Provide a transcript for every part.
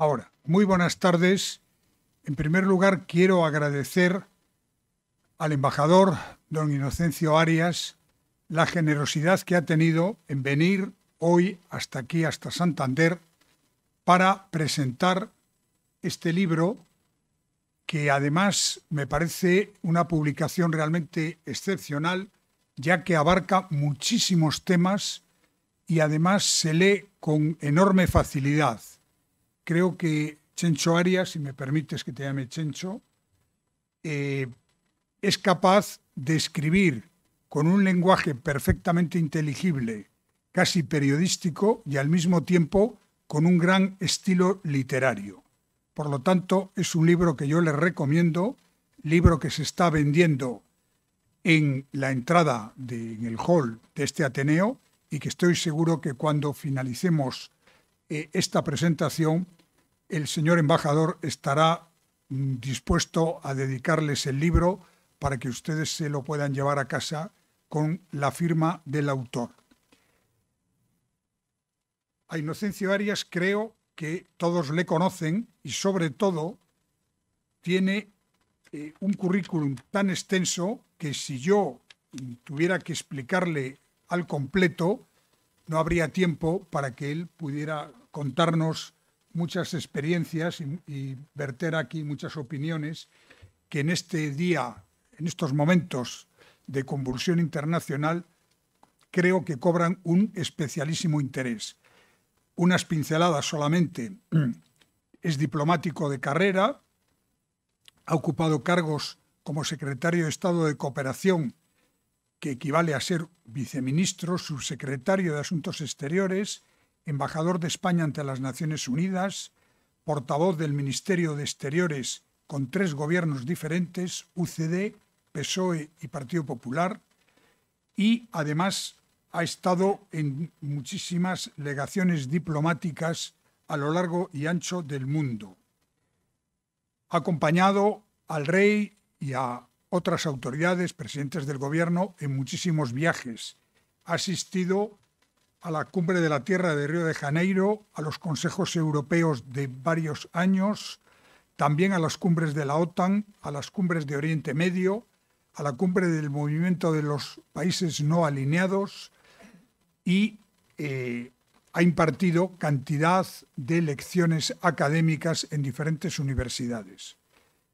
Ahora, muy buenas tardes. En primer lugar, quiero agradecer al embajador don Inocencio Arias la generosidad que ha tenido en venir hoy hasta aquí, hasta Santander, para presentar este libro que además me parece una publicación realmente excepcional, ya que abarca muchísimos temas y además se lee con enorme facilidad. Creo que Chencho Arias, si me permites que te llame Chencho, eh, es capaz de escribir con un lenguaje perfectamente inteligible, casi periodístico y al mismo tiempo con un gran estilo literario. Por lo tanto, es un libro que yo le recomiendo, libro que se está vendiendo en la entrada, de, en el hall de este Ateneo, y que estoy seguro que cuando finalicemos eh, esta presentación el señor embajador estará mm, dispuesto a dedicarles el libro para que ustedes se lo puedan llevar a casa con la firma del autor. A Inocencio Arias creo que todos le conocen y sobre todo tiene eh, un currículum tan extenso que si yo mm, tuviera que explicarle al completo, no habría tiempo para que él pudiera contarnos muchas experiencias y, verter aquí muchas opiniones que en este día, en estos momentos de convulsión internacional, creo que cobran un especialísimo interés. Unas pinceladas solamente. Es diplomático de carrera, ha ocupado cargos como secretario de Estado de Cooperación, que equivale a ser viceministro, subsecretario de Asuntos Exteriores, embajador de España ante las Naciones Unidas, portavoz del Ministerio de Exteriores con tres gobiernos diferentes, UCD, PSOE y Partido Popular, y además ha estado en muchísimas legaciones diplomáticas a lo largo y ancho del mundo. Ha acompañado al rey y a otras autoridades, presidentes del gobierno, en muchísimos viajes. Ha asistido a la cumbre de la Tierra de Río de Janeiro, a los consejos europeos de varios años, también a las cumbres de la OTAN, a las cumbres de Oriente Medio, a la cumbre del movimiento de los países no alineados y eh, ha impartido cantidad de lecciones académicas en diferentes universidades.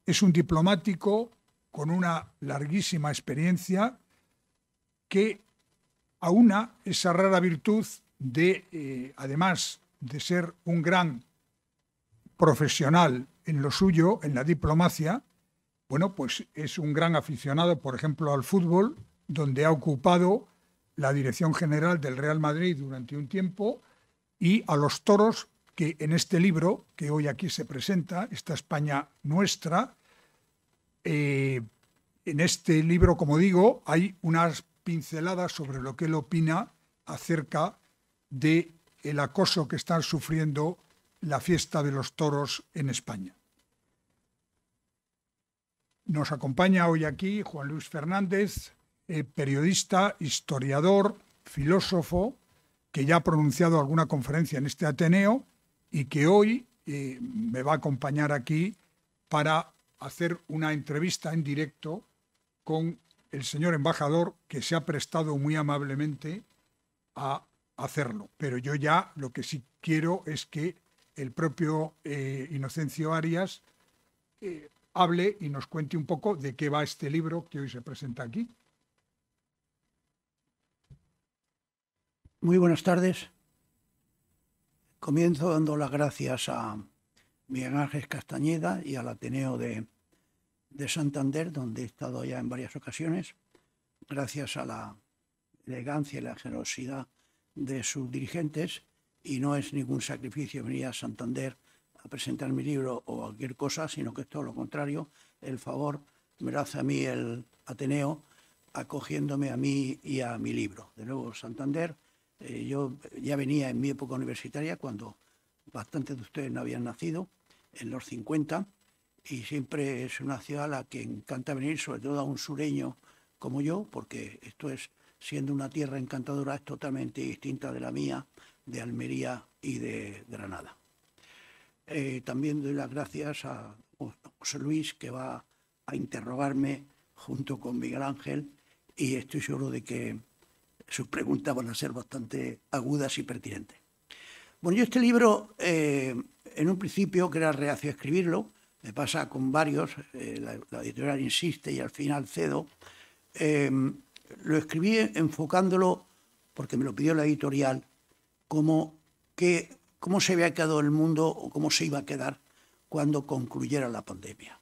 Es un diplomático con una larguísima experiencia que una esa rara virtud de, eh, además de ser un gran profesional en lo suyo, en la diplomacia, bueno, pues es un gran aficionado, por ejemplo, al fútbol, donde ha ocupado la dirección general del Real Madrid durante un tiempo, y a los toros, que en este libro que hoy aquí se presenta, esta España nuestra, eh, en este libro, como digo, hay unas pincelada sobre lo que él opina acerca de el acoso que están sufriendo la fiesta de los toros en España. Nos acompaña hoy aquí Juan Luis Fernández, eh, periodista, historiador, filósofo, que ya ha pronunciado alguna conferencia en este Ateneo y que hoy eh, me va a acompañar aquí para hacer una entrevista en directo con el señor embajador que se ha prestado muy amablemente a hacerlo. Pero yo ya lo que sí quiero es que el propio eh, Inocencio Arias eh, hable y nos cuente un poco de qué va este libro que hoy se presenta aquí. Muy buenas tardes. Comienzo dando las gracias a Miguel Ángel Castañeda y al Ateneo de de Santander, donde he estado ya en varias ocasiones, gracias a la elegancia y la generosidad de sus dirigentes, y no es ningún sacrificio venir a Santander a presentar mi libro o cualquier cosa, sino que es todo lo contrario, el favor me lo hace a mí el Ateneo acogiéndome a mí y a mi libro. De nuevo, Santander, eh, yo ya venía en mi época universitaria, cuando bastantes de ustedes no habían nacido, en los 50, y siempre es una ciudad a la que encanta venir, sobre todo a un sureño como yo, porque esto es, siendo una tierra encantadora, es totalmente distinta de la mía, de Almería y de Granada. Eh, también doy las gracias a José Luis, que va a interrogarme junto con Miguel Ángel, y estoy seguro de que sus preguntas van a ser bastante agudas y pertinentes. Bueno, yo este libro, eh, en un principio, que era reacio a escribirlo, me pasa con varios, eh, la, editorial insiste y al final cedo, em, lo escribí enfocándolo, porque me lo pidió la editorial, como cómo se había quedado el mundo o cómo se iba a quedar cuando concluyera la pandemia.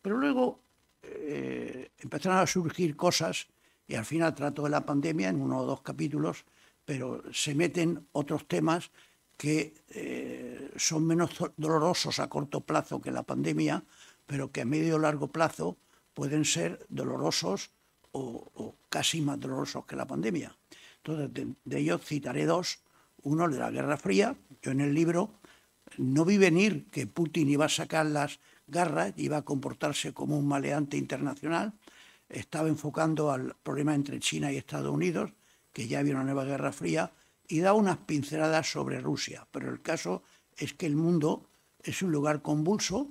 Pero luego eh, empezaron a surgir cosas y al final trato de la pandemia en uno o dos capítulos, pero se meten otros temas que eh, son menos dolorosos a corto plazo que la pandemia, pero que a medio o largo plazo pueden ser dolorosos o, casi más dolorosos que la pandemia. Entonces, de, ellos citaré dos. Uno, de la Guerra Fría. Yo en el libro no vi venir que Putin iba a sacar las garras, iba a comportarse como un maleante internacional. Estaba enfocando al problema entre China y Estados Unidos, que ya había una nueva Guerra Fría, y da unas pinceladas sobre Rusia, pero el caso es que el mundo es un lugar convulso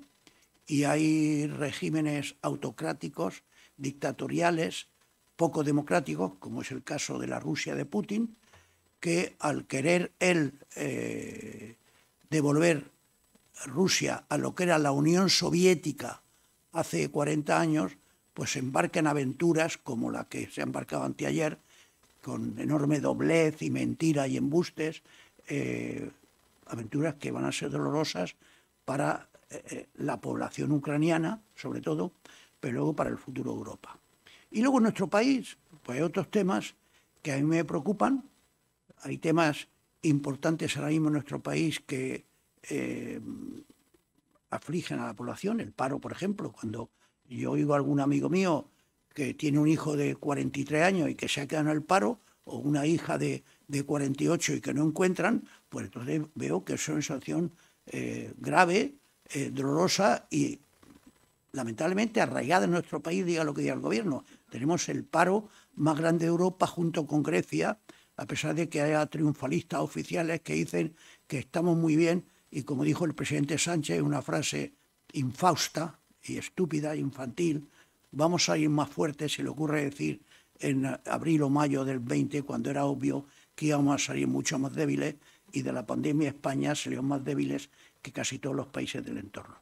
y hay regímenes autocráticos, dictatoriales, poco democráticos, como es el caso de la Rusia de Putin, que al querer él eh, devolver Rusia a lo que era la Unión Soviética hace 40 años, pues se embarca en aventuras como la que se ha embarcado anteayer con enorme doblez y mentira y embustes, eh, aventuras que van a ser dolorosas para eh, eh, la población ucraniana, sobre todo, pero luego para el futuro de Europa. Y luego en nuestro país, pues hay otros temas que a mí me preocupan. Hay temas importantes ahora mismo en nuestro país que afligen a la población, el paro, por ejemplo. Cuando yo oigo a algún amigo mío que tiene un hijo de 43 años y que se ha quedado en el paro, o una hija de, 48 y que no encuentran, pues entonces veo que es una situación eh, grave, eh, dolorosa y lamentablemente arraigada en nuestro país, diga lo que diga el gobierno. Tenemos el paro más grande de Europa junto con Grecia, a pesar de que haya triunfalistas oficiales que dicen que estamos muy bien y como dijo el presidente Sánchez, una frase infausta y estúpida, infantil, vamos a ir más fuertes, se le ocurre decir en abril o mayo del 20, cuando era obvio que íbamos a salir mucho más débiles y de la pandemia España salió más débiles que casi todos los países del entorno.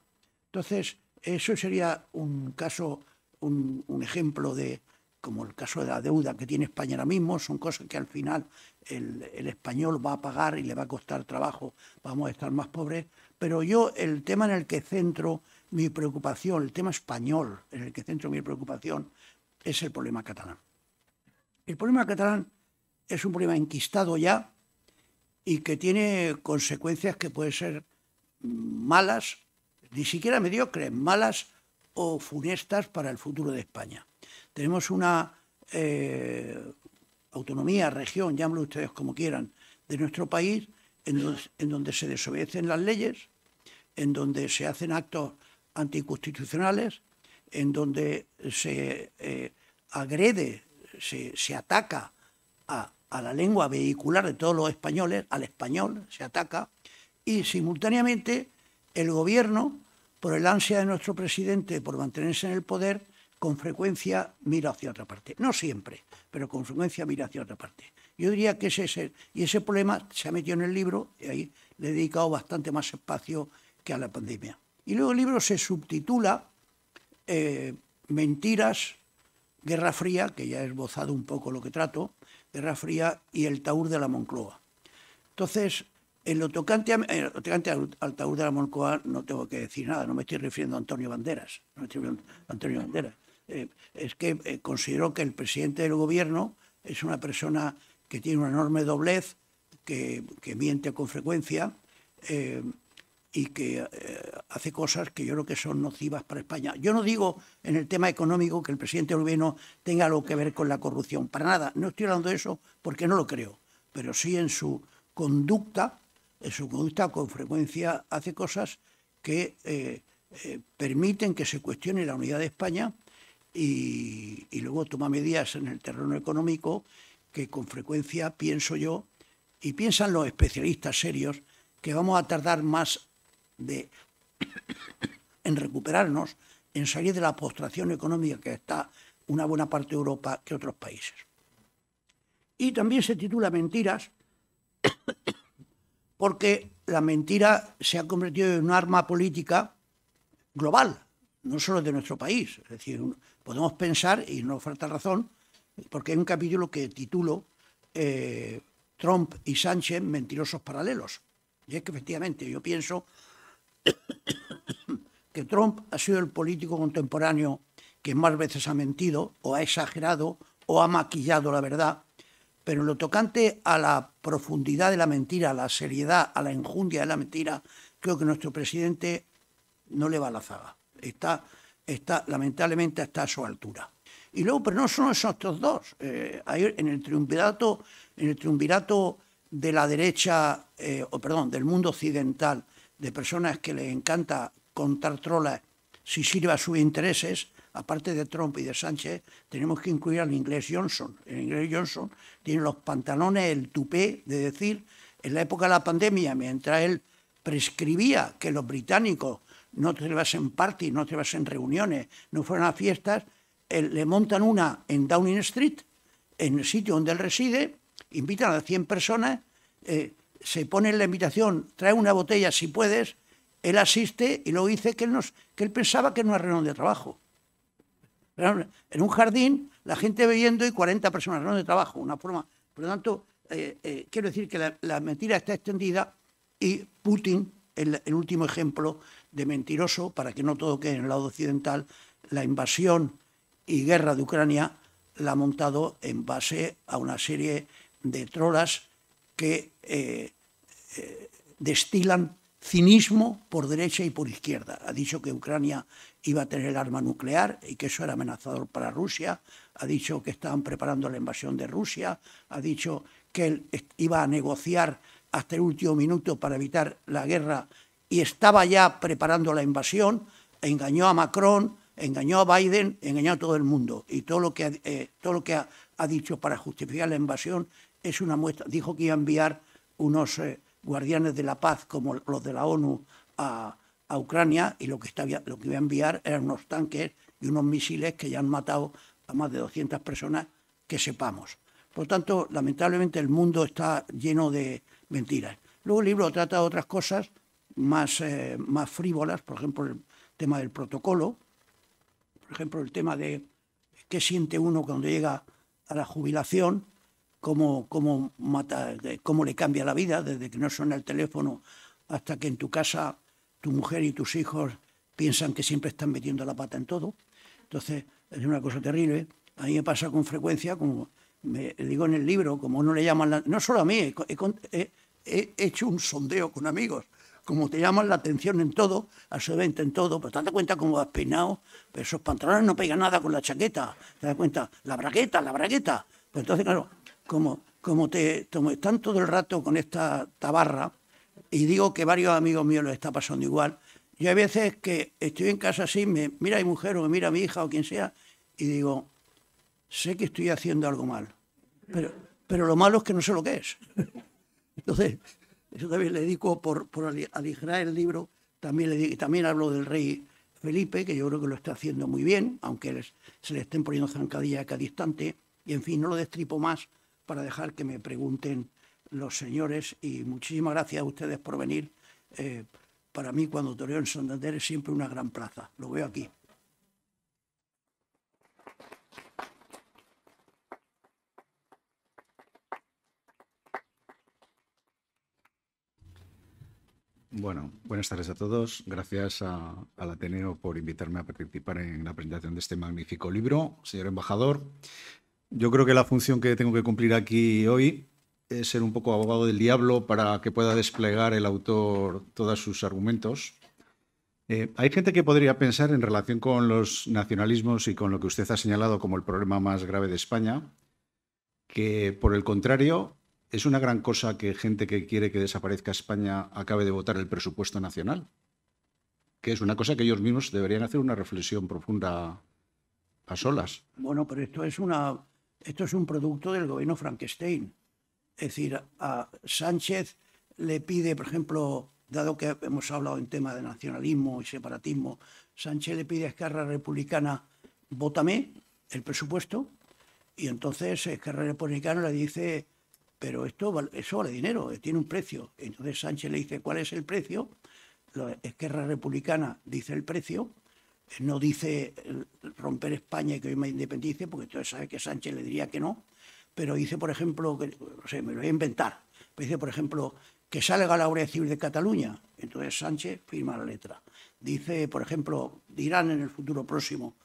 Entonces, eso sería un caso, un ejemplo de, como el caso de la deuda que tiene España ahora mismo, son cosas que al final el, español va a pagar y le va a costar trabajo, vamos a estar más pobres. Pero yo el tema en el que centro mi preocupación, el tema español en el que centro mi preocupación, es el problema catalán. El problema catalán es un problema enquistado ya y que tiene consecuencias que pueden ser malas, ni siquiera mediocres, malas o funestas para el futuro de España. Tenemos una eh, autonomía, región, llámenlo ustedes como quieran, de nuestro país, en donde, se desobedecen las leyes, en donde se hacen actos anticonstitucionales, en donde se eh, agrede, se, ataca a, a, la lengua vehicular de todos los españoles, al español se ataca, y simultáneamente el gobierno, por el ansia de nuestro presidente por mantenerse en el poder, con frecuencia mira hacia otra parte. No siempre, pero con frecuencia mira hacia otra parte. Yo diría que ese es y ese problema se ha metido en el libro y ahí le he dedicado bastante más espacio que a la pandemia. Y luego el libro se subtitula eh, Mentiras, Guerra Fría, que ya he esbozado un poco lo que trato, Guerra Fría y el Taur de la Moncloa. Entonces, en lo tocante, al, al, de la Moncloa no tengo que decir nada, no me estoy refiriendo a Antonio Banderas, no me estoy refiriendo a Antonio Banderas eh, es que eh, considero que el presidente del gobierno es una persona que tiene una enorme doblez, que, miente con frecuencia eh, y que hace cosas que yo creo que son nocivas para España. Yo no digo en el tema económico que el presidente del gobierno tenga algo que ver con la corrupción, para nada, no estoy hablando de eso porque no lo creo, pero sí en su conducta, en su conducta con frecuencia hace cosas que permiten que se cuestione la unidad de España y, luego toma medidas en el terreno económico que con frecuencia pienso yo y piensan los especialistas serios que vamos a tardar más en recuperarnos, en salir de la postración económica que está una buena parte de Europa que otros países. Y también se titula Mentiras, porque la mentira se ha convertido en un arma política global, no solo de nuestro país, es decir, podemos pensar, y no falta razón, porque hay un capítulo que titulo eh, Trump y Sánchez, mentirosos paralelos. Y es que efectivamente yo pienso que Trump ha sido el político contemporáneo que más veces ha mentido o ha exagerado o ha maquillado la verdad, pero en lo tocante a la profundidad de la mentira, a la seriedad, a la enjundia de la mentira, creo que nuestro presidente no le va a la zaga. Está está lamentablemente está a su altura. Y luego, pero no son esos dos. Eh, en el triunvirato, en el triunvirato de la derecha, eh, o perdón, del mundo occidental, de personas que les encanta contar trolas si sirve a sus intereses, aparte de Trump y de Sánchez, tenemos que incluir al inglés Johnson. El inglés Johnson tiene los pantalones, el tupé de decir, en la época de la pandemia, mientras él prescribía que los británicos no te vas en party, no te vas en reuniones, no fueron a fiestas, le montan una en Downing Street, en el sitio donde él reside, invitan a 100 personas, eh, se pone la invitación, trae una botella si puedes, él asiste y luego dice que él, pensaba que él pensaba que era una reunión de trabajo. en un jardín, la gente bebiendo y 40 personas, reunión de trabajo, una forma. Por lo tanto, eh, eh, quiero decir que la, mentira está extendida y Putin, el último ejemplo, de mentiroso para que no todo quede en el lado occidental. La invasión y guerra de Ucrania la ha montado en base a una serie de trolas que eh, eh, destilan cinismo por derecha y por izquierda. Ha dicho que Ucrania iba a tener el arma nuclear y que eso era amenazador para Rusia. Ha dicho que estaban preparando la invasión de Rusia. Ha dicho que él iba a negociar hasta el último minuto para evitar la guerra y estaba ya preparando la invasión, engañó a Macron, engañó a Biden, engañó a todo el mundo. Y todo lo que, eh, todo lo que ha, dicho para justificar la invasión es una muestra. Dijo que iba a enviar unos eh, guardianes de la paz como los de la ONU a, Ucrania y lo que, lo que iba a enviar eran unos tanques y unos misiles que ya han matado a más de 200 personas que sepamos. Por lo tanto, lamentablemente el mundo está lleno de mentiras. Luego el libro trata de otras cosas más, eh, más frívolas, por ejemplo, el tema del protocolo, por ejemplo, el tema de qué siente uno cuando llega a la jubilación, cómo, cómo, mata, cómo le cambia la vida desde que no suena el teléfono hasta que en tu casa tu mujer y tus hijos piensan que siempre están metiendo la pata en todo. Entonces, es una cosa terrible. A mí me pasa con frecuencia, como me digo en el libro, como no le llaman, no solo a mí, he hecho un sondeo con amigos como te llaman la atención en todo, a su evento en todo, pues te das cuenta como has peinado, pero esos pantalones no pegan nada con la chaqueta, te das cuenta, la braqueta, la braqueta. Pues entonces, claro, como, como te están todo el rato con esta tabarra, y digo que varios amigos míos les está pasando igual, yo hay veces que estoy en casa así, me mira mi mujer o me mira mi hija o quien sea, y digo, sé que estoy haciendo algo mal, pero, pero lo malo es que no sé lo que es. Entonces, eso también le dedico, por, aligerar el libro, también, también hablo del rey Felipe, que yo creo que lo está haciendo muy bien, aunque se le estén poniendo zancadillas a cada instante. Y en fin, no lo destripo más para dejar que me pregunten los señores. Y muchísimas gracias a ustedes por venir. Eh, para mí, cuando toreo en Santander es siempre una gran plaza. Lo veo aquí. Bueno, buenas tardes a todos. Gracias al Ateneo por invitarme a participar en la presentación de este magnífico libro. Señor embajador, yo creo que la función que tengo que cumplir aquí hoy es ser un poco abogado del diablo para que pueda desplegar el autor todos sus argumentos. Eh, hay gente que podría pensar en relación con los nacionalismos y con lo que usted ha señalado como el problema más grave de España, que por el contrario ¿Es una gran cosa que gente que quiere que desaparezca España acabe de votar el presupuesto nacional? Que es una cosa que ellos mismos deberían hacer una reflexión profunda a solas. Bueno, pero esto es, una, esto es un producto del gobierno Frankenstein. Es decir, a Sánchez le pide, por ejemplo, dado que hemos hablado en tema de nacionalismo y separatismo, Sánchez le pide a Esquerra Republicana, vótame el presupuesto, y entonces Esquerra Republicana le dice, pero esto eso vale dinero, eh, tiene un precio. Entonces Sánchez le dice cuál es el precio, la Esquerra Republicana dice el precio, eh, no dice eh, romper España y que hoy me independice, porque entonces sabe que Sánchez le diría que no, pero dice, por ejemplo, que, me lo voy a inventar, dice, por ejemplo, que salga la Guardia Civil de Cataluña, entonces Sánchez firma la letra. Dice, por ejemplo, dirán en el futuro próximo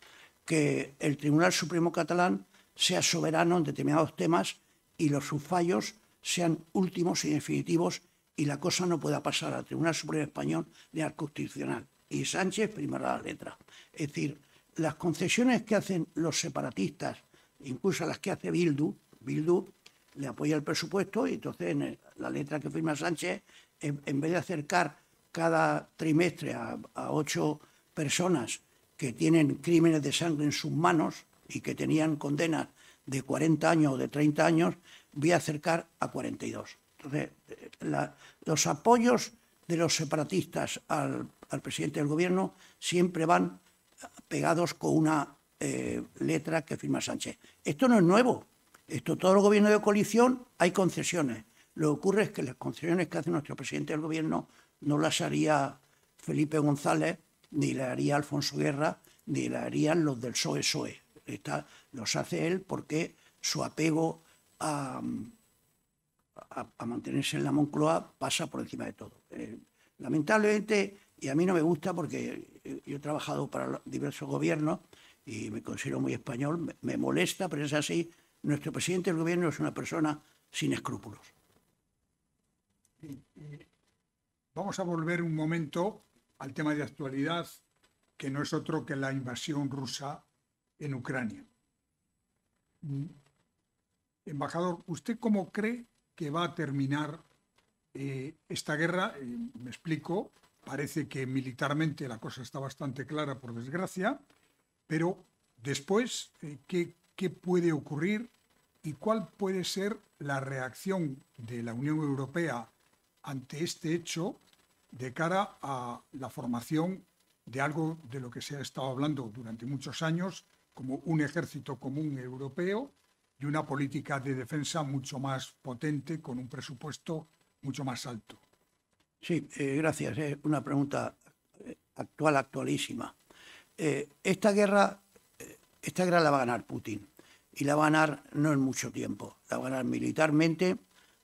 que el Tribunal Supremo catalán sea soberano en determinados temas y los sus fallos sean últimos y definitivos y la cosa no pueda pasar al Tribunal Supremo Español de Arco Constitucional. Y Sánchez, primero la letra. Es decir, las concesiones que hacen los separatistas, incluso las que hace Bildu, Bildu le apoya el presupuesto y entonces en la letra que firma Sánchez, en, vez de acercar cada trimestre a ocho personas que tienen crímenes de sangre en sus manos y que tenían condenas de 40 años o de 30 años, voy a acercar a 42. Entonces, eh, los apoyos de los separatistas al, presidente del gobierno siempre van pegados con una eh, letra que firma Sánchez. Esto no es nuevo. Esto, todo el gobierno de coalición hay concesiones. Lo que ocurre es que las concesiones que hace nuestro presidente del gobierno no las haría Felipe González, ni las haría Alfonso Guerra, ni las harían los del PSOE-PSOE los hace él porque su apego a, mantenerse en la Moncloa pasa por encima de todo. Eh, lamentablemente, y a mí no me gusta porque eh, yo he trabajado para diversos gobiernos y me considero muy español, me, me molesta, pero es así, nuestro presidente del gobierno es una persona sin escrúpulos. Eh, vamos a volver un momento al tema de actualidad, que no es otro que la invasión rusa en Ucrania. Embajador, ¿usted cómo cree que va a terminar eh, esta guerra? Eh, me explico, parece que militarmente la cosa está bastante clara, por desgracia, pero después, eh, ¿qué puede ocurrir y cuál puede ser la reacción de la Unión Europea ante este hecho de cara a la formación de algo de lo que se ha estado hablando durante muchos años, como un ejército común europeo y una política de defensa mucho más potente, con un presupuesto mucho más alto. Sí, eh, gracias. Es una pregunta eh, actual, actualísima. Eh, esta, guerra, esta guerra la va a ganar Putin y la va a ganar no en mucho tiempo. La va a ganar militarmente,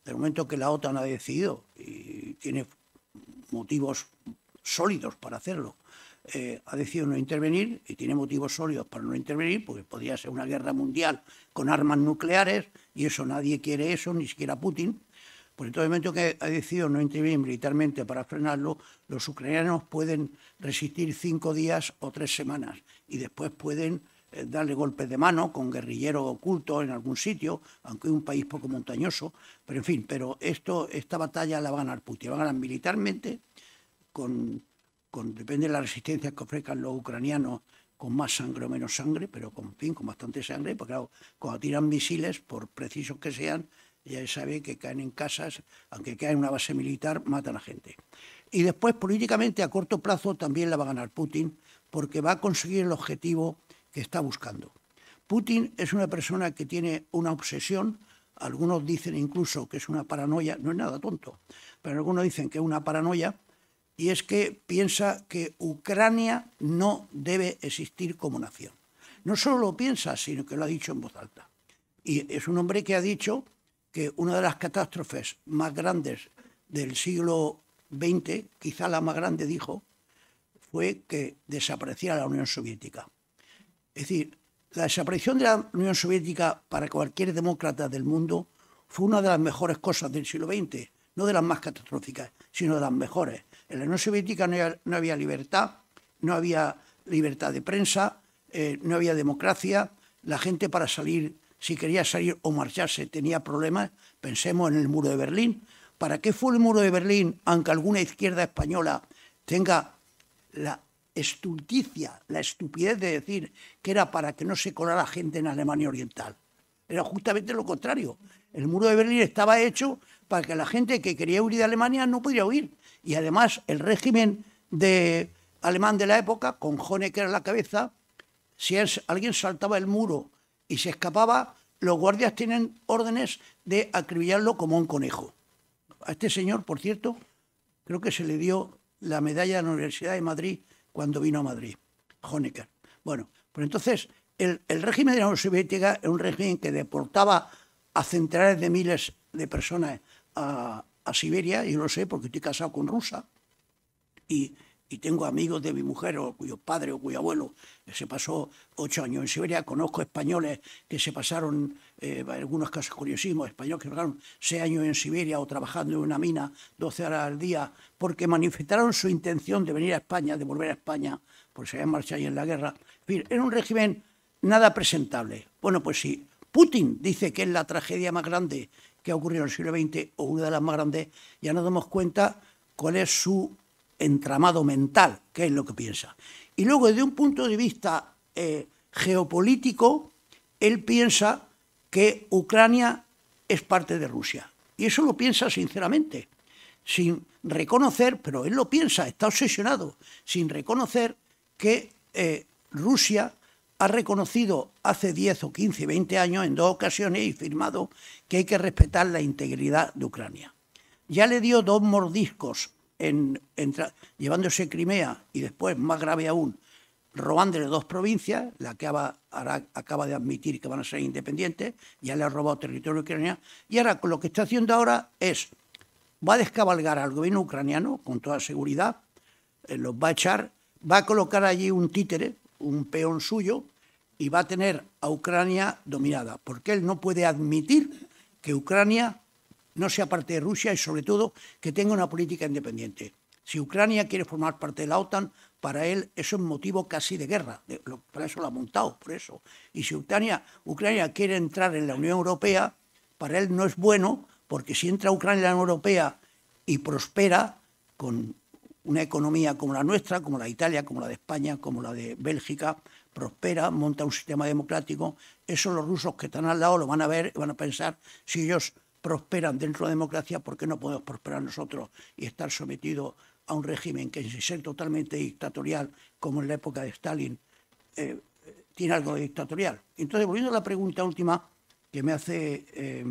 del momento que la OTAN ha decidido y tiene motivos sólidos para hacerlo. Eh, ha decidido no intervenir y tiene motivos sólidos para no intervenir, porque podría ser una guerra mundial con armas nucleares y eso nadie quiere eso, ni siquiera Putin. Por pues el momento que ha decidido no intervenir militarmente para frenarlo, los ucranianos pueden resistir cinco días o tres semanas y después pueden eh, darle golpes de mano con guerrilleros ocultos en algún sitio, aunque es un país poco montañoso, pero en fin, pero esto, esta batalla la va a ganar Putin, va a ganar militarmente, con depende de la resistencia que ofrezcan los ucranianos, con más sangre o menos sangre, pero con fin, con bastante sangre, porque claro, cuando tiran misiles, por precisos que sean, ya se sabe que caen en casas, aunque caen en una base militar, matan a gente. Y después, políticamente, a corto plazo también la va a ganar Putin, porque va a conseguir el objetivo que está buscando. Putin es una persona que tiene una obsesión, algunos dicen incluso que es una paranoia, no es nada tonto, pero algunos dicen que es una paranoia y es que piensa que Ucrania no debe existir como nación. No solo lo piensa, sino que lo ha dicho en voz alta. Y es un hombre que ha dicho que una de las catástrofes más grandes del siglo XX, quizá la más grande, dijo, fue que desapareciera la Unión Soviética. Es decir, la desaparición de la Unión Soviética para cualquier demócrata del mundo fue una de las mejores cosas del siglo XX, no de las más catastróficas, sino de las mejores en la Unión Soviética no había, libertad, no había libertad de prensa, eh, no había democracia, la gente para salir, si quería salir o marcharse, tenía problemas. Pensemos en el muro de Berlín. ¿Para qué fue el muro de Berlín, aunque alguna izquierda española tenga la estulticia, la estupidez de decir que era para que no se colara gente en Alemania Oriental? Era justamente lo contrario. El muro de Berlín estaba hecho para que la gente que quería huir de Alemania no pudiera huir. Y además el régimen de alemán de la época, con Honecker a la cabeza, si alguien saltaba el muro y se escapaba, los guardias tienen órdenes de acribillarlo como un conejo. A este señor, por cierto, creo que se le dio la medalla de la Universidad de Madrid cuando vino a Madrid, Honecker. Bueno, pues entonces el, el régimen de la Unión Soviética era un régimen que deportaba a centenares de miles de personas a, Siberia, yo lo sé porque estoy casado con rusa y, y tengo amigos de mi mujer o cuyo padre o cuyo abuelo que se pasó ocho años en Siberia, conozco españoles que se pasaron, en eh, algunos casos curiosísimos, españoles que pasaron seis años en Siberia o trabajando en una mina 12 horas al día porque manifestaron su intención de venir a España, de volver a España, porque se habían marchado ahí en la guerra. En fin, era un régimen nada presentable. Bueno, pues sí. Putin dice que es la tragedia más grande que ha ocurrido en el siglo XX o una de las más grandes, ya nos damos cuenta cuál es su entramado mental, qué es lo que piensa. Y luego, desde un punto de vista eh, geopolítico, él piensa que Ucrania es parte de Rusia. Y eso lo piensa sinceramente, sin reconocer, pero él lo piensa, está obsesionado, sin reconocer que eh, Rusia ha reconocido hace 10 o 15, 20 años en dos ocasiones y firmado que hay que respetar la integridad de Ucrania. Ya le dio dos mordiscos llevándose Crimea y después, más grave aún, robándole dos provincias, la que acaba, de admitir que van a ser independientes, ya le ha robado territorio ucraniano, y ahora lo que está haciendo ahora es, va a descabalgar al gobierno ucraniano, con toda seguridad, eh, los va a echar, va a colocar allí un títere, un peón suyo y va a tener a Ucrania dominada, porque él no puede admitir que Ucrania no sea parte de Rusia y sobre todo que tenga una política independiente. Si Ucrania quiere formar parte de la OTAN, para él eso es motivo casi de guerra, para eso lo ha montado, por eso. Y si Ucrania, Ucrania quiere entrar en la Unión Europea, para él no es bueno, porque si entra Ucrania en la Unión Europea y prospera con una economía como la nuestra, como la de Italia, como la de España, como la de Bélgica, prospera, monta un sistema democrático, eso los rusos que están al lado lo van a ver y van a pensar, si ellos prosperan dentro de la democracia, ¿por qué no podemos prosperar nosotros y estar sometidos a un régimen que, sin ser totalmente dictatorial, como en la época de Stalin, eh, eh, tiene algo de dictatorial? Entonces, volviendo a la pregunta última que me hace eh,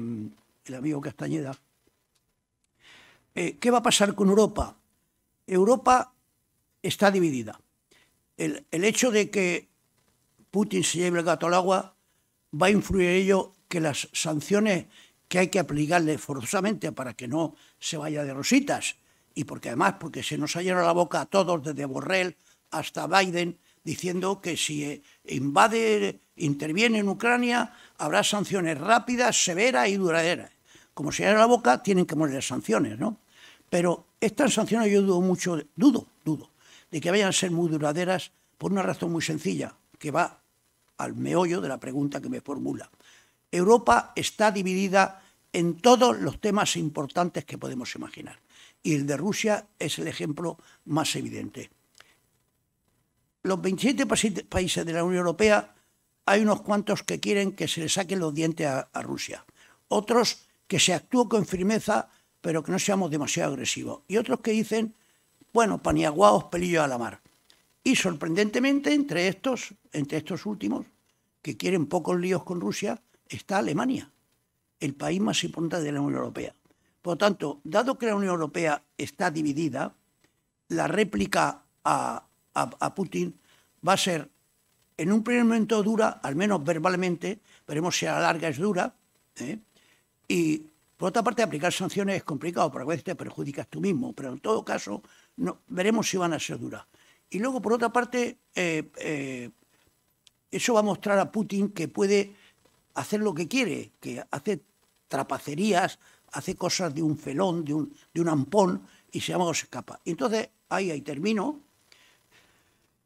el amigo Castañeda, ¿qué va a pasar con Europa? Europa está dividida. El, hecho de que Putin se lleve el gato al agua va a influir en ello que las sanciones que hay que aplicarle forzosamente para que no se vaya de rositas y porque además porque se nos ha llenado la boca a todos desde Borrell hasta Biden diciendo que si eh, invade, interviene en Ucrania habrá sanciones rápidas, severas y duraderas. Como se llena la boca tienen que morir sanciones, ¿no? Pero estas sanciones yo dudo mucho, dudo, dudo, de que vayan a ser muy duraderas por una razón muy sencilla, que va al meollo de la pregunta que me formula. Europa está dividida en todos los temas importantes que podemos imaginar. Y el de Rusia es el ejemplo más evidente. Los 27 países de la Unión Europea hay unos cuantos que quieren que se le saquen los dientes a, Rusia, otros que se actúe con firmeza pero que no seamos demasiado agresivos. Y otros que dicen, bueno, paniaguados, pelillos a la mar. Y sorprendentemente, entre estos, entre estos últimos, que quieren pocos líos con Rusia, está Alemania, el país más importante de la Unión Europea. Por lo tanto, dado que la Unión Europea está dividida, la réplica a, Putin va a ser, en un primer momento dura, al menos verbalmente, veremos si a la larga es dura, ¿eh? y por otra parte, aplicar sanciones es complicado, porque a veces te perjudicas tú mismo, pero en todo caso veremos si van a ser duras. Y luego, por otra parte, eh, eh, eso va a mostrar a Putin que puede hacer lo que quiere, que hace trapacerías, hace cosas de un felón, de un, de un ampón, y se llama o se escapa. Entonces, ahí, ahí termino.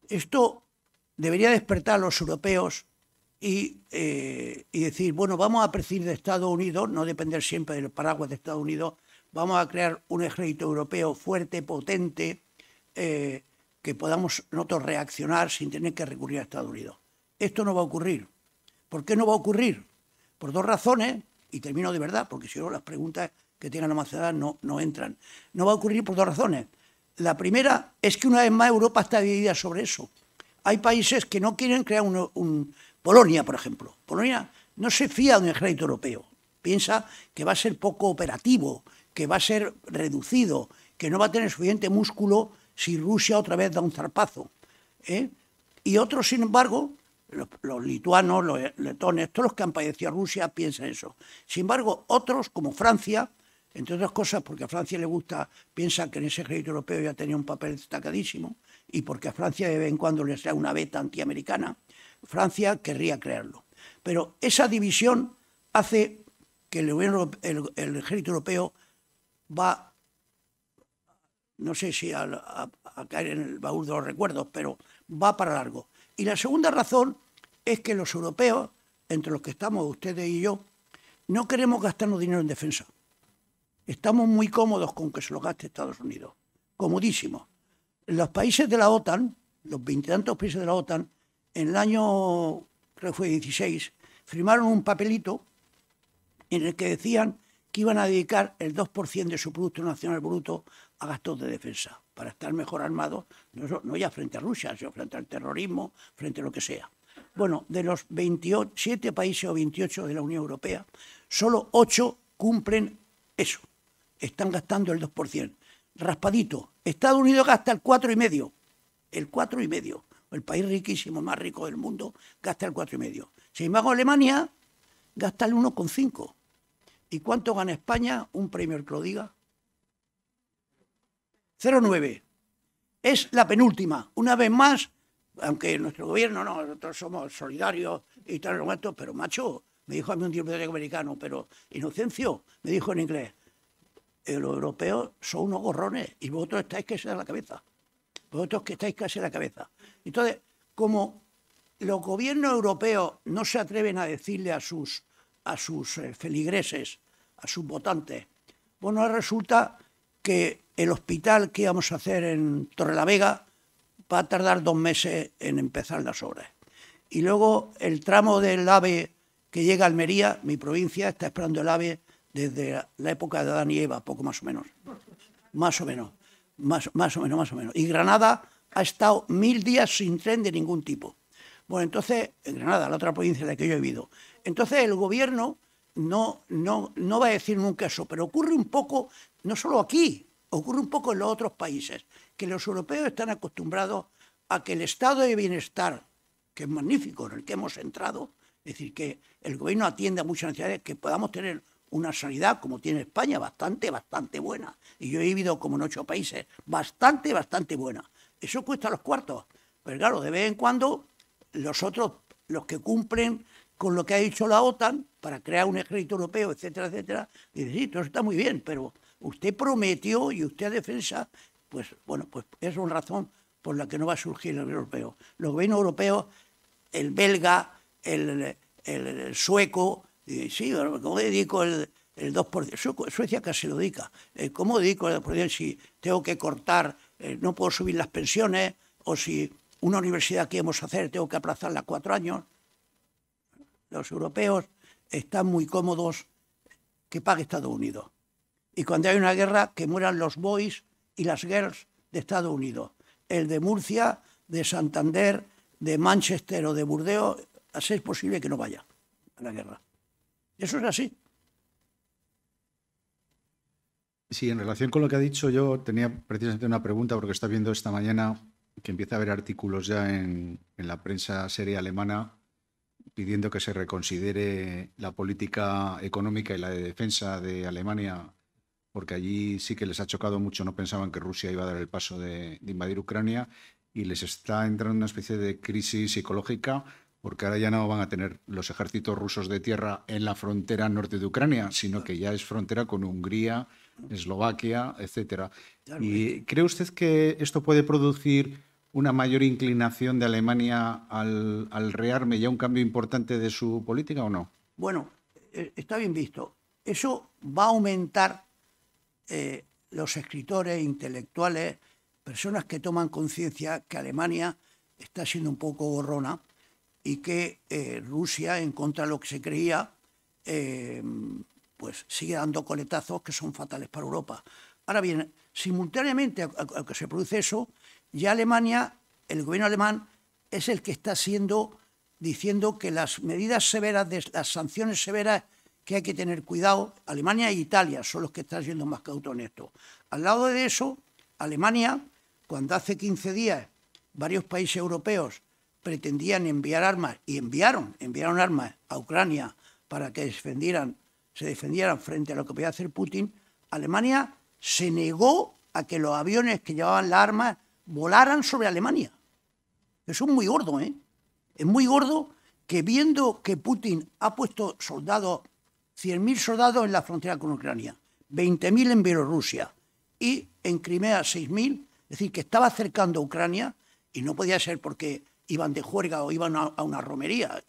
Esto debería despertar a los europeos eh, y, decir, bueno, vamos a prescindir de Estados Unidos, no depender siempre del paraguas de Estados Unidos, vamos a crear un ejército europeo fuerte, potente, eh, que podamos nosotros reaccionar sin tener que recurrir a Estados Unidos. Esto no va a ocurrir. ¿Por qué no va a ocurrir? Por dos razones, y termino de verdad, porque si no las preguntas que tengan almacenadas no, no entran. No va a ocurrir por dos razones. La primera es que una vez más Europa está dividida sobre eso. Hay países que no quieren crear un Polonia, por ejemplo. Polonia no se fía de un ejército europeo. Piensa que va a ser poco operativo, que va a ser reducido, que no va a tener suficiente músculo si Rusia otra vez da un zarpazo. ¿eh? Y otros, sin embargo, los, lituanos, los letones, todos los que han padecido Rusia piensan eso. Sin embargo, otros, como Francia, entre otras cosas, porque a Francia le gusta, piensa que en ese crédito europeo ya tenía un papel destacadísimo y porque a Francia de vez en cuando le sea una beta antiamericana, Francia querría crearlo. Pero esa división hace que el, ejército europeo va, no sé si a, a, caer en el baúl de los recuerdos, pero va para largo. Y la segunda razón es que los europeos, entre los que estamos ustedes y yo, no queremos gastarnos dinero en defensa. Estamos muy cómodos con que se lo gaste Estados Unidos. Comodísimos. Los países de la OTAN, los veintitantos países de la OTAN, en el año, creo que fue 16, firmaron un papelito en el que decían que iban a dedicar el 2% de su Producto Nacional Bruto a gastos de defensa, para estar mejor armados, no, no ya frente a Rusia, sino frente al terrorismo, frente a lo que sea. Bueno, de los 27 países o 28 de la Unión Europea, solo 8 cumplen eso están gastando el 2%. Raspadito, Estados Unidos gasta el 4,5%. El 4,5%. El país riquísimo, más rico del mundo, gasta el 4,5%. Sin embargo, Alemania gasta el 1,5%. ¿Y cuánto gana España? Un premio que lo diga. 0,9. Es la penúltima. Una vez más, aunque nuestro gobierno, no, nosotros somos solidarios y tal, pero macho, me dijo a mí un diputado americano, pero Inocencio, me dijo en inglés, los europeos son unos gorrones y vosotros estáis que en la cabeza. Vosotros que estáis casi a la cabeza. Entonces, como los gobiernos europeos no se atreven a decirle a sus, a sus eh, feligreses, a sus votantes, bueno, pues resulta que el hospital que íbamos a hacer en Torrelavega va a tardar dos meses en empezar las obras. Y luego el tramo del AVE que llega a Almería, mi provincia, está esperando el AVE desde la época de Adán y Eva, poco más o menos. Más o menos, más, más o menos, más o menos. Y Granada ha estado mil días sin tren de ningún tipo. Bueno, entonces, en Granada, la otra provincia de la que yo he vivido. Entonces el gobierno no, no, no va a decir nunca eso, pero ocurre un poco, no solo aquí, ocurre un poco en los otros países, que los europeos están acostumbrados a que el estado de bienestar, que es magnífico, en el que hemos entrado, es decir, que el gobierno atiende a muchas necesidades, que podamos tener una sanidad como tiene España, bastante, bastante buena. Y yo he vivido como en ocho países, bastante, bastante buena. Eso cuesta los cuartos. Pero claro, de vez en cuando los otros, los que cumplen con lo que ha dicho la OTAN para crear un ejército europeo, etcétera, etcétera, dicen, sí, todo está muy bien, pero usted prometió y usted a defensa, pues bueno, pues es una razón por la que no va a surgir el europeo. Los gobiernos europeos, el belga, el sueco, sí, ¿cómo dedico el, el 2%? Suecia casi lo dedica. Eh, ¿Cómo dedico el 2% si tengo que cortar, eh, no puedo subir las pensiones? O si una universidad que hemos hacer tengo que aplazarla cuatro años. Los europeos están muy cómodos que pague Estados Unidos. Y cuando hay una guerra, que mueran los boys y las girls de Estados Unidos. El de Murcia, de Santander, de Manchester o de Burdeos, así es posible que no vaya a la guerra. Eso es así. Sí, en relación con lo que ha dicho, yo tenía precisamente una pregunta porque está viendo esta mañana que empieza a haber artículos ya en, la prensa seria alemana pidiendo que se reconsidere la política económica y la de defensa de Alemania, porque allí sí que les ha chocado mucho, no pensaban que Rusia iba a dar el paso de, de invadir Ucrania y les está entrando una especie de crisis psicológica porque ahora ya no van a tener los ejércitos rusos de tierra en la frontera norte de Ucrania, sino que ya es frontera con Hungría, Eslovaquia, etc. ¿Y cree usted que esto puede producir una mayor inclinación de Alemania al, rearme y a un cambio importante de su política o no? Bueno, eh, está bien visto. Eso va a aumentar eh, los escritores, intelectuales, personas que toman conciencia que Alemania está siendo un poco gorrona, y que eh, Rusia, en contra de lo que se creía, eh, pues sigue dando coletazos que son fatales para Europa. Ahora bien, simultáneamente a que se produce eso, ya Alemania, el gobierno alemán, es el que está siendo, diciendo que las medidas severas, las sanciones severas que hay que tener cuidado, Alemania e Italia son los que están siendo más cautos en esto. Al lado de eso, Alemania, cuando hace 15 días varios países europeos pretendían enviar armas y enviaron, enviaron armas a Ucrania para que defendieran, se defendieran frente a lo que podía hacer Putin, Alemania se negó a que los aviones que llevaban las armas volaran sobre Alemania. Eso es muy gordo, ¿eh? Es muy gordo que viendo que Putin ha puesto soldados, 100.000 soldados en la frontera con Ucrania, 20.000 en Bielorrusia y en Crimea 6.000, es decir, que estaba acercando a Ucrania y no podía ser porque iban de juerga o iban a, una romería,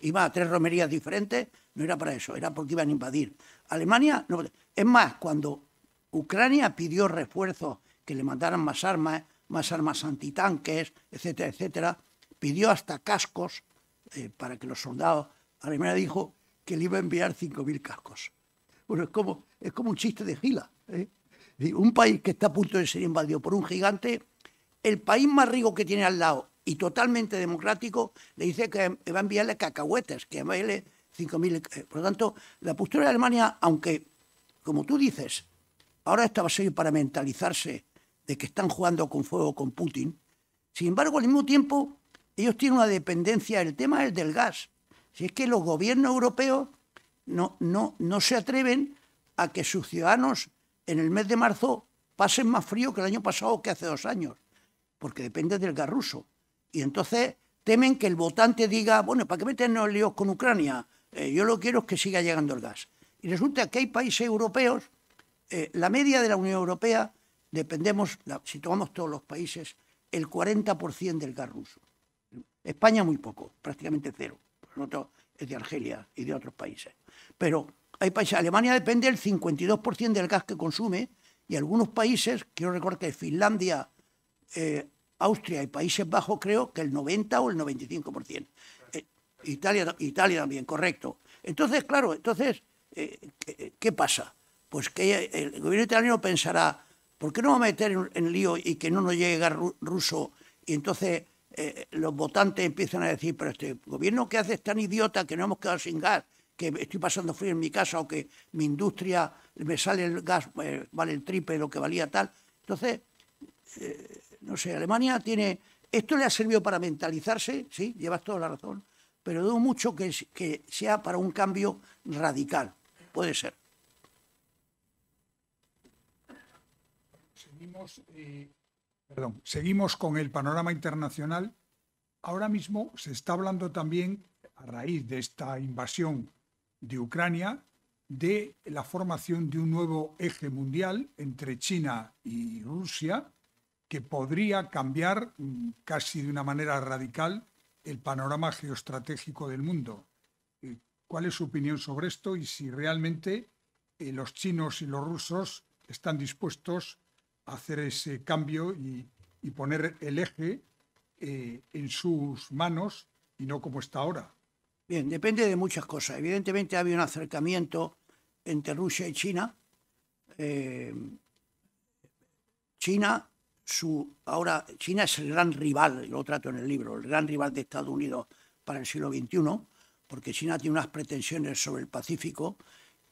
iban a tres romerías diferentes, no era para eso, era porque iban a invadir. Alemania, no, es más, cuando Ucrania pidió refuerzos que le mandaran más armas, más armas antitanques, etcétera, etcétera, pidió hasta cascos eh, para que los soldados, Alemania dijo que le iba a enviar 5.000 cascos. Bueno, es como, es como un chiste de gila. ¿eh? Un país que está a punto de ser invadido por un gigante, el país más rico que tiene al lado y totalmente democrático, le dice que va a enviarle cacahuetes, que va a enviarle 5.000. Eh, por lo tanto, la postura de Alemania, aunque, como tú dices, ahora estaba va para mentalizarse de que están jugando con fuego con Putin, sin embargo, al mismo tiempo, ellos tienen una dependencia. El tema es del gas. Si es que los gobiernos europeos no, no, no se atreven a que sus ciudadanos en el mes de marzo pasen más frío que el año pasado o que hace dos años, porque depende del gas ruso. Y entonces temen que el votante diga, bueno, ¿para qué meternos líos con Ucrania? Eh, yo lo que quiero es que siga llegando el gas. Y resulta que hay países europeos, eh, la media de la Unión Europea, dependemos, si tomamos todos los países, el 40% del gas ruso. España muy poco, prácticamente cero. Por tanto, es de Argelia y de otros países. Pero hay países, Alemania depende del 52% del gas que consume y algunos países, quiero recordar que Finlandia, eh, Austria y Países Bajos creo que el 90 o el 95%. Eh, Italia, Italia también, correcto. Entonces, claro, entonces, eh, ¿qué, pasa? Pues que el gobierno italiano pensará, ¿por qué no va a meter en, lío y que no nos llegue gas ruso? Y entonces eh, los votantes empiezan a decir, pero este gobierno que hace es tan idiota que no hemos quedado sin gas, que estoy pasando frío en mi casa o que mi industria me sale el gas, vale el triple lo que valía tal. Entonces, no sé, Alemania tiene... Esto le ha servido para mentalizarse, sí, llevas toda la razón, pero dudo mucho que, sea para un cambio radical. Puede ser. Eh, seguimos con el panorama internacional. Ahora mismo se está hablando también, a raíz de esta invasión de Ucrania, de la formación de un nuevo eje mundial entre China y Rusia, que podría cambiar mm, casi de una manera radical el panorama geoestratégico del mundo. Eh, ¿Cuál es su opinión sobre esto y si realmente eh, los chinos y los rusos están dispuestos a hacer ese cambio y, poner el eje eh, en sus manos y no como está ahora? Bien, depende de muchas cosas. Evidentemente ha habido un acercamiento entre Rusia y China. China ahora China es el gran rival, lo trato en el libro, el gran rival de Estados Unidos para el siglo XXI, porque China tiene unas pretensiones sobre el Pacífico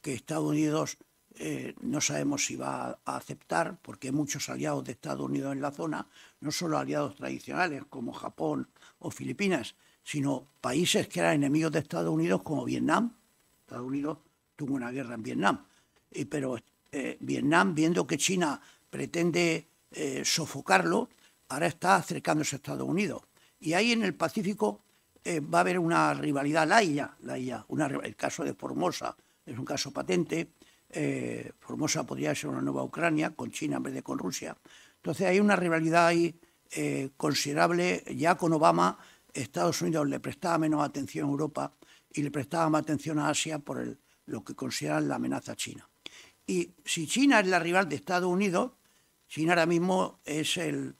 que Estados Unidos eh, no sabemos si va a aceptar, porque hay muchos aliados de Estados Unidos en la zona, no solo aliados tradicionales como Japón o Filipinas, sino países que eran enemigos de Estados Unidos como Vietnam. Estados Unidos tuvo una guerra en Vietnam, y, pero eh, Vietnam, viendo que China pretende eh, sofocarlo, ahora está acercándose a Estados Unidos. Y ahí en el Pacífico eh, va a haber una rivalidad la ya. el caso de Formosa es un caso patente, eh, Formosa podría ser una nueva Ucrania, con China en vez de con Rusia. Entonces hay una rivalidad ahí considerable, ya con Obama Estados Unidos le prestaba menos atención a Europa y le prestaba más atención a Asia por lo que consideran la amenaza china. Y si China es la rival de Estados Unidos, China ahora mismo es el,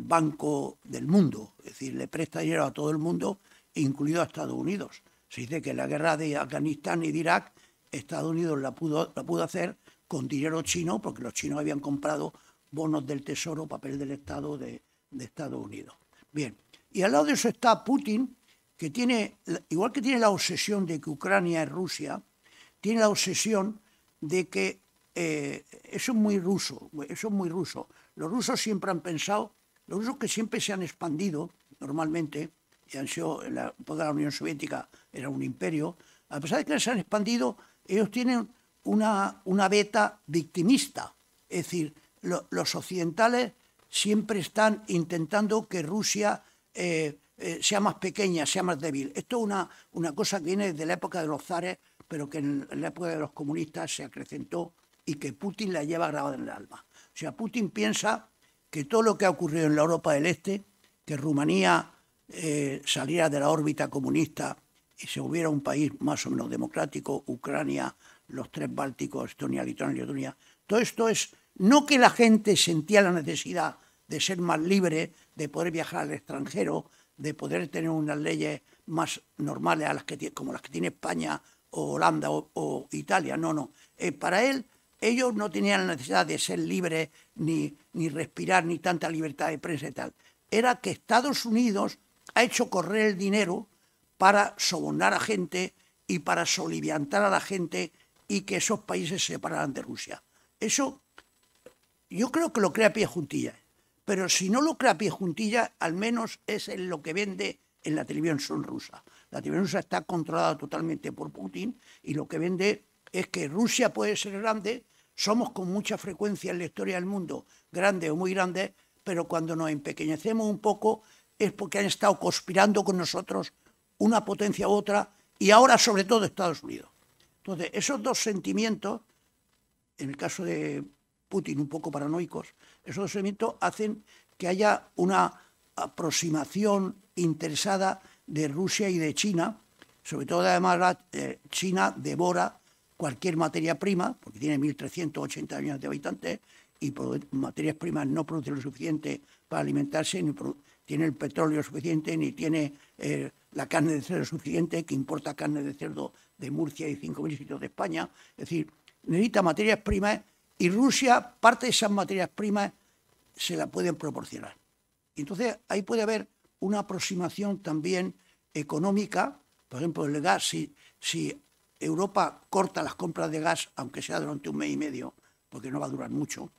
banco del mundo, es decir, le presta dinero a todo el mundo, incluido a Estados Unidos. Se dice que la guerra de Afganistán y de Irak, Estados Unidos la pudo, la pudo hacer con dinero chino, porque los chinos habían comprado bonos del Tesoro, papel del Estado de, de Estados Unidos. Bien, y al lado de eso está Putin, que tiene, igual que tiene la obsesión de que Ucrania es Rusia, tiene la obsesión de que eso eh, es muy ruso, eso eh, es muy ruso. Los rusos siempre han pensado, los rusos que siempre se han expandido normalmente, y han sido, en la época la Unión Soviética era un imperio, a pesar de que se han expandido, ellos tienen una, una beta victimista. Es decir, los occidentales siempre están intentando que Rusia eh, sea más pequeña, sea más débil. Esto es una, una cosa que viene de la época de los zares, pero que en la época de los comunistas se acrecentó y que Putin la lleva grabada en el alma. O sea, Putin piensa que todo lo que ha ocurrido en la Europa del Este, que Rumanía eh, saliera de la órbita comunista y se hubiera un país más o menos democrático, Ucrania, los tres Bálticos, Estonia, Lituania, Letonia, todo esto es no que la gente sentía la necesidad de ser más libre, de poder viajar al extranjero, de poder tener unas leyes más normales a las que, como las que tiene España o Holanda o, Italia. No, no. Eh, para él ellos no tenían la necesidad de ser libres, ni, ni respirar, ni tanta libertad de prensa y tal. Era que Estados Unidos ha hecho correr el dinero para sobornar a gente y para soliviantar a la gente y que esos países se separaran de Rusia. Eso yo creo que lo crea pie juntilla. ¿eh? Pero si no lo crea pie juntilla, al menos es lo que vende en la televisión rusa. La televisión rusa está controlada totalmente por Putin y lo que vende es que Rusia puede ser grande, somos con mucha frecuencia en la historia del mundo grandes o muy grandes, pero cuando nos empequeñecemos un poco es porque han estado conspirando con nosotros una potencia u otra y ahora sobre todo Estados Unidos. Entonces, esos dos sentimientos, en el caso de Putin un poco paranoicos, esos dos sentimientos hacen que haya una aproximación interesada de Rusia y de China, sobre todo además eh, China devora cualquier materia prima, porque tiene 1.380 millones de habitantes, y materias primas no produce lo suficiente para alimentarse, ni tiene el petróleo suficiente, ni tiene eh, la carne de cerdo suficiente, que importa carne de cerdo de Murcia y 5.000 sitios de España. Es decir, necesita materias primas y Rusia, parte de esas materias primas, se la pueden proporcionar. Entonces, ahí puede haber una aproximación también económica, por ejemplo, el gas, si, si Europa corta las compras de gas, aunque sea durante un mes y medio, porque no va a durar mucho.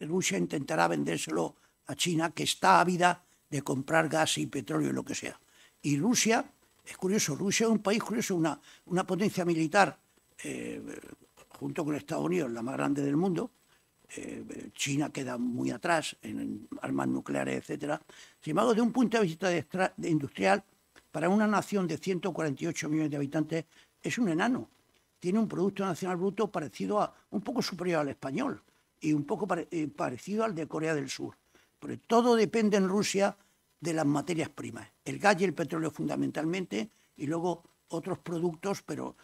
Rusia intentará vendérselo a China, que está ávida de comprar gas y petróleo y lo que sea. Y Rusia, es curioso, Rusia es un país curioso, una, una potencia militar, eh, junto con Estados Unidos, la más grande del mundo. Eh, China queda muy atrás en armas nucleares, etc. Sin embargo, de un punto de vista industrial, para una nación de 148 millones de habitantes es un enano. Tiene un Producto Nacional Bruto parecido a, un poco superior al español y un poco eh, parecido al de Corea del Sur. Pero todo depende en Rusia de las materias primas. El gas y el petróleo fundamentalmente y luego otros productos, pero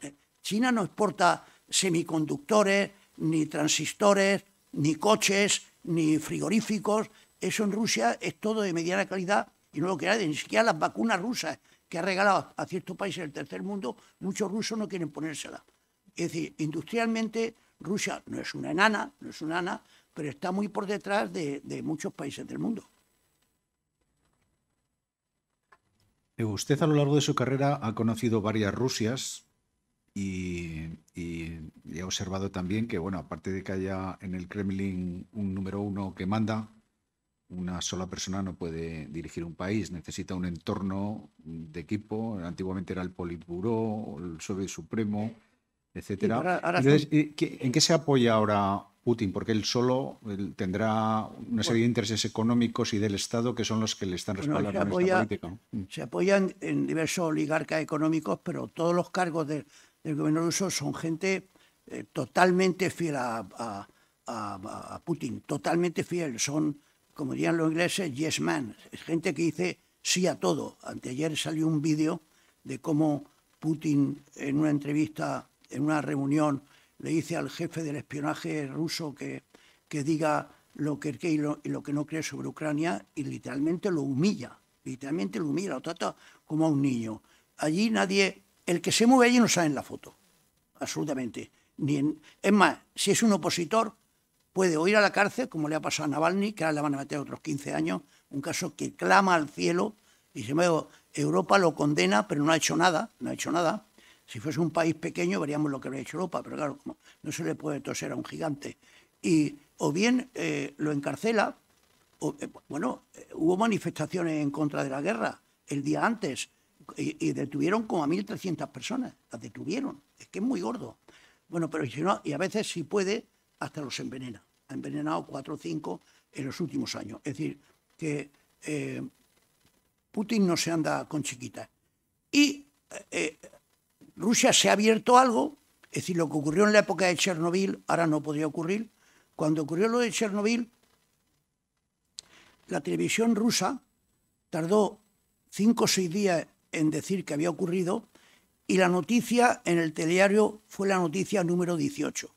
eh, China no exporta semiconductores, ni transistores, ni coches, ni frigoríficos. Eso en Rusia es todo de mediana calidad y no lo que ni siquiera las vacunas rusas que ha regalado a ciertos países del tercer mundo, muchos rusos no quieren ponérsela. Es decir, industrialmente Rusia no es una enana, no es una enana, pero está muy por detrás de, muchos países del mundo. Eh, usted a lo largo de su carrera ha conocido varias Rusias y, y ha observado también que, bueno, aparte de que haya en el Kremlin un número uno que manda, una sola persona no puede dirigir un país, necesita un entorno de equipo. Antiguamente era el Politburó, el Soviet Supremo, etcétera. ¿En qué se apoya ahora Putin? Porque él solo tendrá una serie de intereses económicos y del Estado que son los que le están respaldando en esta política. Mm. Se apoyan en diversos oligarcas económicos, pero todos los cargos del gobierno ruso son gente eh, totalmente fiel a, a, Putin, totalmente fiel. Son como dirían los ingleses, yes man, es gente que dice sí a todo. Anteayer salió un vídeo de cómo Putin en una entrevista, en una reunión, le dice al jefe del espionaje ruso que, que diga lo que cree y lo, que no cree sobre Ucrania y literalmente lo humilla, literalmente lo humilla, lo trata como a un niño. Allí nadie, el que se mueve allí no sale en la foto, absolutamente. Ni es más, si es un opositor, puede o ir a la cárcel, como le ha pasado a Navalny, que ahora le van a meter otros 15 años, un caso que clama al cielo y se me Europa lo condena, pero no ha hecho nada, no ha hecho nada. Si fuese un país pequeño veríamos lo que habría hecho Europa, pero claro, no se le puede toser a un gigante. Y o bien eh, lo encarcela, eh, bueno, eh, hubo manifestaciones en contra de la guerra el día antes y, detuvieron como a 1.300 personas, las detuvieron, es que es muy gordo. Bueno, pero si no, y a veces si puede, hasta los envenena. Ha envenenado cuatro o cinco en los últimos años. Es decir, que eh, Putin no se anda con chiquitas. Y eh, eh, Rusia se ha abierto algo, es decir, lo que ocurrió en la época de Chernobyl, ahora no podría ocurrir. Cuando ocurrió lo de Chernobyl, la televisión rusa tardó cinco o seis días en decir que había ocurrido y la noticia en el telediario fue la noticia número 18.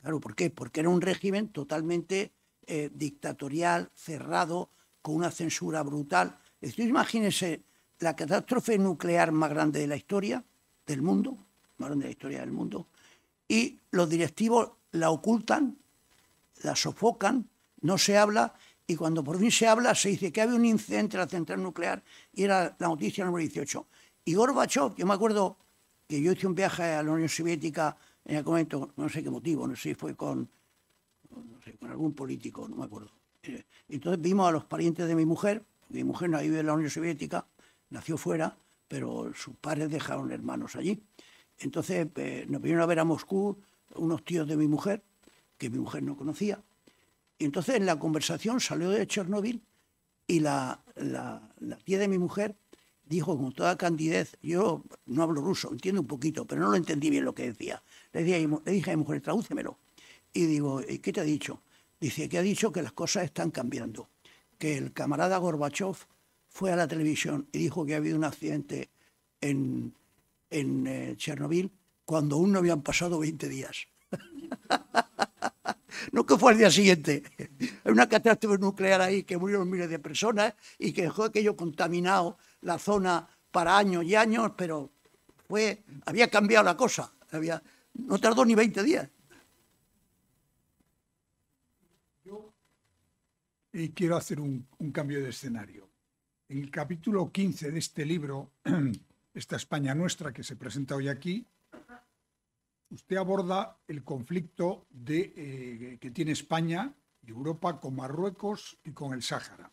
Claro, ¿por qué? Porque era un régimen totalmente eh, dictatorial, cerrado, con una censura brutal. Es decir, imagínense la catástrofe nuclear más grande de la historia del mundo, más grande de la historia del mundo, y los directivos la ocultan, la sofocan, no se habla, y cuando por fin se habla se dice que había un incidente en la central nuclear y era la noticia número 18. Y Gorbachev, yo me acuerdo que yo hice un viaje a la Unión Soviética en aquel momento, no sé qué motivo, no sé si fue con, con algún político, no me acuerdo. Eh, entonces vimos a los parientes de mi mujer, mi mujer no vive en la Unión Soviética, nació fuera, pero sus padres dejaron hermanos allí. Entonces eh, nos vinieron a ver a Moscú unos tíos de mi mujer, que mi mujer no conocía. Y entonces en la conversación salió de Chernóbil y la, la, la tía de mi mujer dijo con toda candidez, yo no hablo ruso, entiendo un poquito, pero no lo entendí bien lo que decía. Le dije, le dije a mi mujer, tradúcemelo. Y digo, ¿y qué te ha dicho? Dice que ha dicho que las cosas están cambiando, que el camarada Gorbachev fue a la televisión y dijo que ha habido un accidente en, en eh, Chernobyl cuando aún no habían pasado 20 días. no que fue al día siguiente. Hay una catástrofe nuclear ahí que murieron miles de personas y que dejó aquello contaminado la zona para años y años, pero fue, había cambiado la cosa. Había, no tardó ni 20 días. Yo quiero hacer un, cambio de escenario. En el capítulo 15 de este libro, Esta España Nuestra, que se presenta hoy aquí, usted aborda el conflicto eh, que tiene España y Europa con Marruecos y con el Sáhara.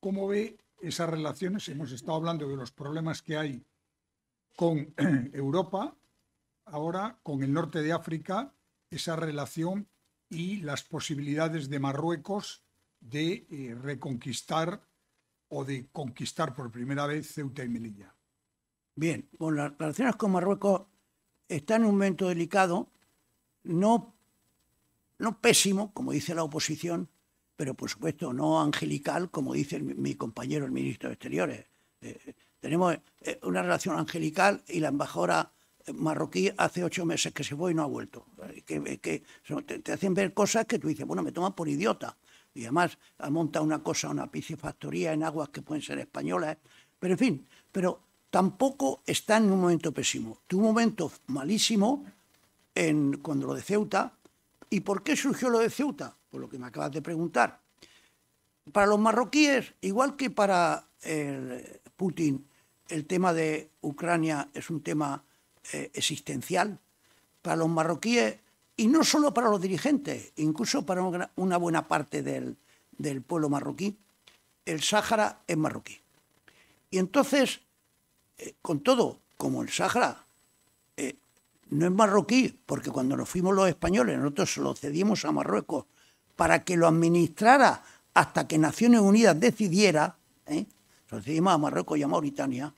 ¿Cómo ve esas relaciones? Hemos estado hablando de los problemas que hay con Europa ahora con el norte de África esa relación y las posibilidades de Marruecos de eh, reconquistar o de conquistar por primera vez Ceuta y Melilla. Bien, bueno, las relaciones con Marruecos están en un momento delicado, no, no pésimo, como dice la oposición, pero por supuesto no angelical, como dice mi, compañero el ministro de Exteriores. Eh, eh, tenemos una relación angelical y la embajadora marroquí hace ocho meses que se fue y no ha vuelto. Eh, que, eh, te, hacen ver cosas que tú dices, bueno, me toman por idiota. Y además ha montado una cosa, una piscifactoría en aguas que pueden ser españolas. Eh. Pero en fin, pero tampoco está en un momento pésimo. Tuvo un momento malísimo en, cuando lo de Ceuta. ¿Y por qué surgió lo de Ceuta? Por lo que me acabas de preguntar. Para los marroquíes, igual que para Putin, el tema de Ucrania es un tema eh, existencial para los marroquíes y no solo para los dirigentes, incluso para una buena parte del, pueblo marroquí. El Sáhara es marroquí. Y entonces, eh, con todo, como el Sáhara eh, no es marroquí, porque cuando nos fuimos los españoles, nosotros se lo cedimos a Marruecos para que lo administrara hasta que Naciones Unidas decidiera, se lo cedimos a Marruecos y a Mauritania,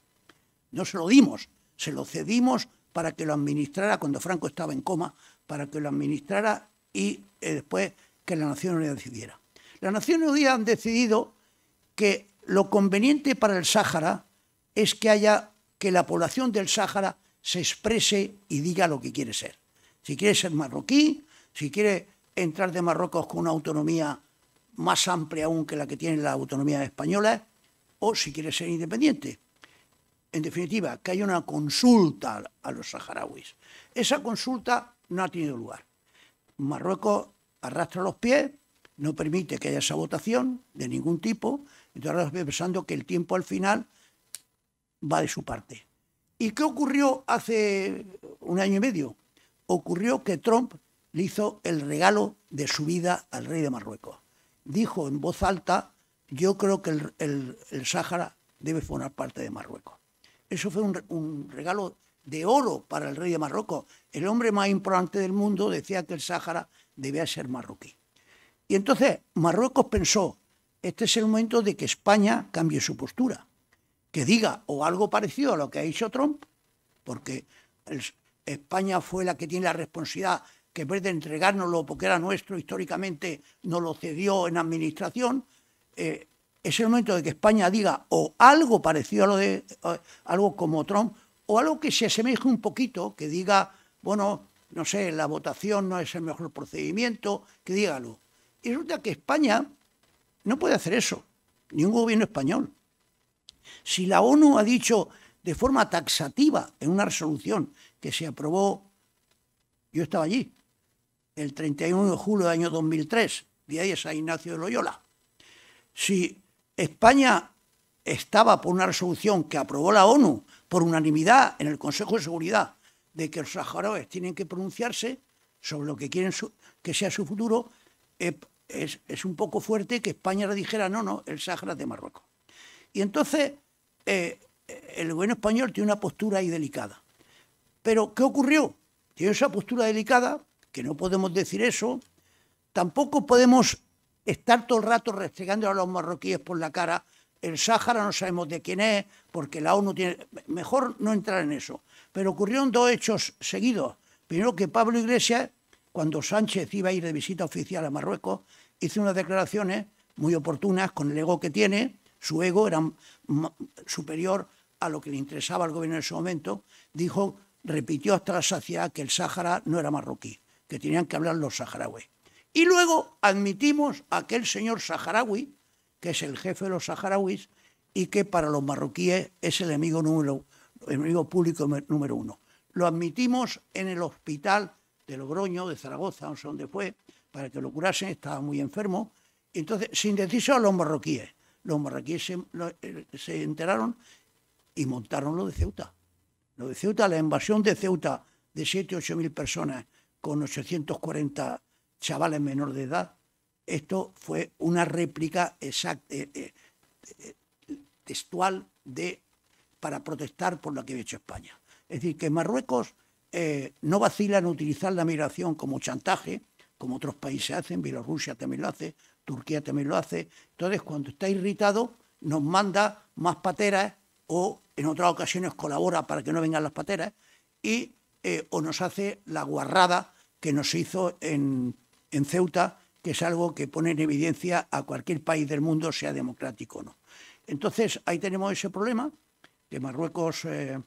no se lo dimos, se lo cedimos para que lo administrara cuando Franco estaba en coma, para que lo administrara y eh, después que la Nación Unida decidiera. La Nación Unidas han decidido que lo conveniente para el Sáhara es que haya que la población del Sáhara se exprese y diga lo que quiere ser. Si quiere ser marroquí, si quiere entrar de Marruecos con una autonomía más amplia aún que la que tiene la autonomía española, o si quiere ser independiente en definitiva, que haya una consulta a los saharauis. Esa consulta no ha tenido lugar. Marruecos arrastra los pies, no permite que haya esa votación de ningún tipo, entonces ahora pensando que el tiempo al final va de su parte. ¿Y qué ocurrió hace un año y medio? Ocurrió que Trump le hizo el regalo de su vida al rey de Marruecos. Dijo en voz alta, yo creo que el, el, el Sáhara debe formar parte de Marruecos. Eso fue un, regalo de oro para el rey de Marruecos. El hombre más importante del mundo decía que el Sáhara debía ser marroquí. Y entonces Marruecos pensó, este es el momento de que España cambie su postura, que diga o algo parecido a lo que ha hecho Trump, porque España fue la que tiene la responsabilidad que en vez de entregárnoslo porque era nuestro históricamente, nos lo cedió en administración. Eh, es el momento de que España diga o algo parecido a lo de algo como Trump o algo que se asemeje un poquito, que diga, bueno, no sé, la votación no es el mejor procedimiento, que dígalo. Y resulta que España no puede hacer eso, ni un gobierno español. Si la ONU ha dicho de forma taxativa en una resolución que se aprobó, yo estaba allí, el 31 de julio del año 2003, día de San Ignacio de Loyola, si España estaba por una resolución que aprobó la ONU por unanimidad en el Consejo de Seguridad de que los saharauis tienen que pronunciarse sobre lo que quieren que sea su futuro, eh, es, un poco fuerte que España le dijera, no, no, el Sahara es de Marruecos. Y entonces eh, el gobierno español tiene una postura ahí delicada. Pero, ¿qué ocurrió? Tiene esa postura delicada, que no podemos decir eso, tampoco podemos estar todo el rato restregando a los marroquíes por la cara el Sáhara no sabemos de quién es, porque la ONU tiene... Mejor no entrar en eso. Pero ocurrieron dos hechos seguidos. Primero que Pablo Iglesias, cuando Sánchez iba a ir de visita oficial a Marruecos, hizo unas declaraciones muy oportunas con el ego que tiene. Su ego era superior a lo que le interesaba al gobierno en su momento. Dijo, repitió hasta la saciedad que el Sáhara no era marroquí, que tenían que hablar los saharauis. Y luego admitimos a aquel señor saharaui, que es el jefe de los saharauis y que para los marroquíes es el enemigo, número, enemigo público número uno. Lo admitimos en el hospital de Logroño, de Zaragoza, no sé dónde fue, para que lo curasen, estaba muy enfermo. Entonces, sin decirse a los marroquíes, los marroquíes eh, se, enteraron y montaron lo de Ceuta. Lo de Ceuta, la invasión de Ceuta de 7 8 mil personas con 840 chavales menor de edad. Esto fue una réplica exacta, eh, eh, eh, textual de, para protestar por lo que había hecho España. Es decir, que Marruecos no vacila en utilizar la migración como chantaje, como otros países hacen, Bielorrusia también lo hace, Turquía también lo hace. Entonces, cuando está irritado, nos manda más pateras o en otras ocasiones colabora para que no vengan las pateras y o nos hace la guarrada que nos hizo en en Ceuta, que es algo que pone en evidencia a cualquier país del mundo, sea democrático o no. Entonces, ahí tenemos ese problema, que Marruecos, eh,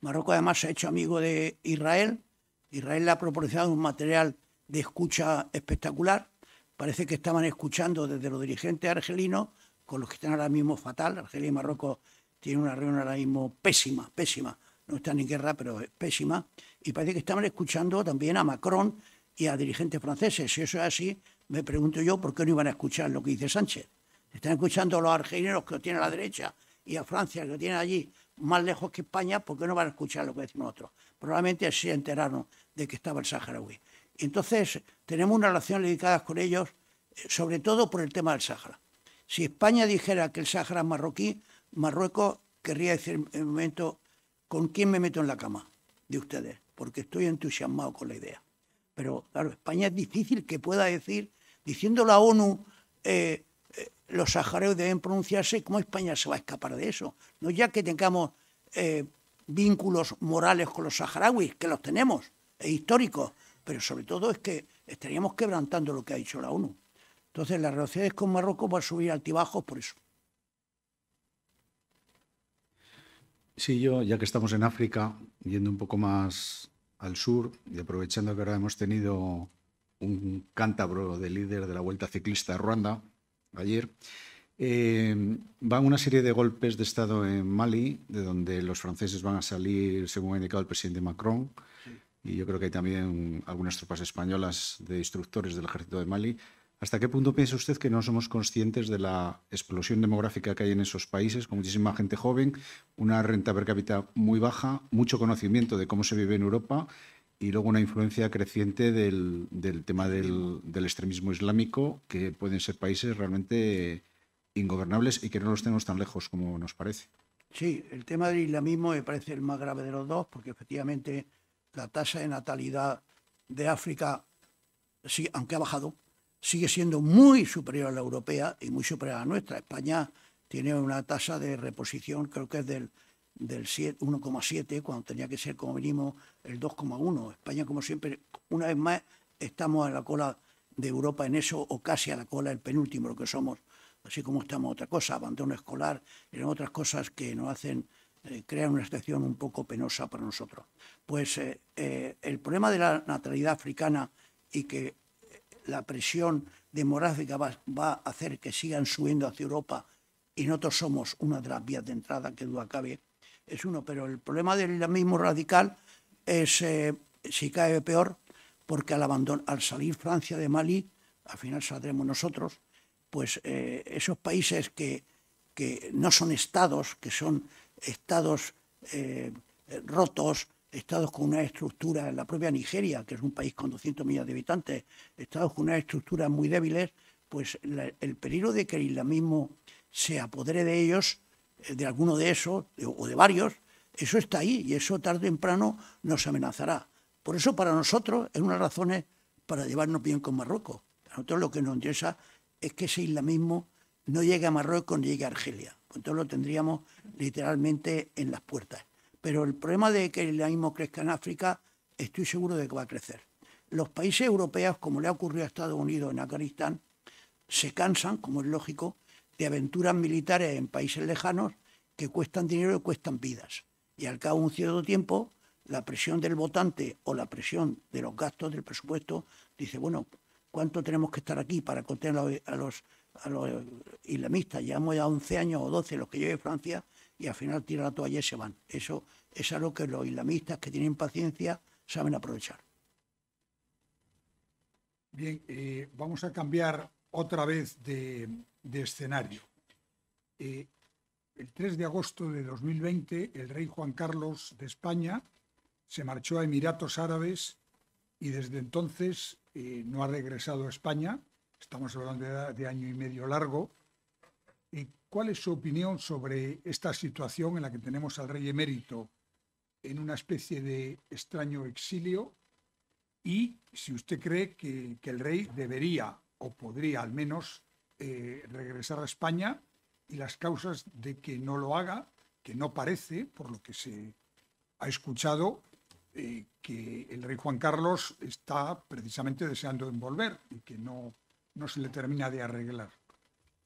Marruecos además se ha hecho amigo de Israel, Israel le ha proporcionado un material de escucha espectacular, parece que estaban escuchando desde los dirigentes argelinos, con los que están ahora mismo fatal, Argelia y Marruecos tienen una reunión ahora mismo pésima, pésima, no están en guerra, pero pésima, y parece que estaban escuchando también a Macron y a dirigentes franceses. Si eso es así, me pregunto yo por qué no iban a escuchar lo que dice Sánchez. Están escuchando a los argelinos que lo tienen a la derecha y a Francia que tiene allí más lejos que España, ¿por qué no van a escuchar lo que decimos nosotros? Probablemente se enteraron de que estaba el saharaui. Entonces, tenemos una relación dedicada con ellos, eh, sobre todo por el tema del Sahara. Si España dijera que el Sahara es marroquí, Marruecos querría decir en un momento, ¿con quién me meto en la cama? De ustedes, porque estoy entusiasmado con la idea. Pero claro, España es difícil que pueda decir, diciendo la ONU, eh, eh, los saharauis deben pronunciarse, ¿cómo España se va a escapar de eso? No ya que tengamos eh, vínculos morales con los saharauis, que los tenemos, e históricos, pero sobre todo es que estaríamos quebrantando lo que ha dicho la ONU. Entonces las relaciones con Marruecos van a subir altibajos por eso. Sí, yo, ya que estamos en África, yendo un poco más al sur, y aprovechando que ahora hemos tenido un cántabro de líder de la Vuelta Ciclista de Ruanda ayer, eh, van una serie de golpes de Estado en Mali, de donde los franceses van a salir, según ha indicado el presidente Macron, y yo creo que hay también algunas tropas españolas de instructores del ejército de Mali, ¿Hasta qué punto piensa usted que no somos conscientes de la explosión demográfica que hay en esos países, con muchísima gente joven, una renta per cápita muy baja, mucho conocimiento de cómo se vive en Europa y luego una influencia creciente del, tema del, del, extremismo islámico, que pueden ser países realmente ingobernables y que no los tenemos tan lejos como nos parece? Sí, el tema del islamismo me parece el más grave de los dos, porque efectivamente la tasa de natalidad de África, sí, aunque ha bajado, sigue siendo muy superior a la europea y muy superior a la nuestra. España tiene una tasa de reposición, creo que es del, 1,7, cuando tenía que ser como mínimo el 2,1. España, como siempre, una vez más, estamos a la cola de Europa en eso, o casi a la cola, el penúltimo, lo que somos, así como estamos otra cosa, abandono escolar, en otras cosas que nos hacen crean eh, crear una situación un poco penosa para nosotros. Pues eh, eh, el problema de la natalidad africana y que la presión demográfica va, a hacer que sigan subiendo hacia Europa y nosotros somos una de las vías de entrada, que duda cabe, es uno. Pero el problema del islamismo radical es, eh, si cae peor, porque al, al salir Francia de Mali, al final saldremos nosotros, pues eh, esos países que, no son estados, que son estados eh, rotos, estados con una estructura, en la propia Nigeria, que es un país con 200 millones de habitantes, estados con unas estructuras muy débiles, pues el peligro de que el islamismo se apodere de ellos, eh, de alguno de esos, o de varios, eso está ahí y eso tarde o temprano nos amenazará. Por eso para nosotros es una razón para llevarnos bien con Marruecos. A nosotros lo que nos interesa es que ese islamismo no llegue a Marruecos ni llegue a Argelia. Pues entonces lo tendríamos literalmente en las puertas. Pero el problema de que el islamismo crezca en África, estoy seguro de que va a crecer. Los países europeos, como le ha ocurrido a Estados Unidos en Afganistán, se cansan, como es lógico, de aventuras militares en países lejanos que cuestan dinero y cuestan vidas. Y al cabo de un cierto tiempo, la presión del votante o la presión de los gastos del presupuesto dice, bueno, ¿cuánto tenemos que estar aquí para contener a los, a los, islamistas? Llevamos ya 11 años o 12 los que lleve Francia y al final tiran la toalla y se van. Eso es algo que los islamistas que tienen paciencia saben aprovechar. Bien, eh, vamos a cambiar otra vez de, escenario. Eh, el 3 de agosto de 2020, el rey Juan Carlos de España se marchó a Emiratos Árabes y desde entonces eh, no ha regresado a España. Estamos hablando de año y medio largo ¿Cuál es su opinión sobre esta situación en la que tenemos al rey emérito en una especie de extraño exilio? Y si usted cree que, el rey debería o podría al menos eh, regresar a España y las causas de que no lo haga, que no parece, por lo que se ha escuchado, eh, que el rey Juan Carlos está precisamente deseando envolver y que no, no se le termina de arreglar.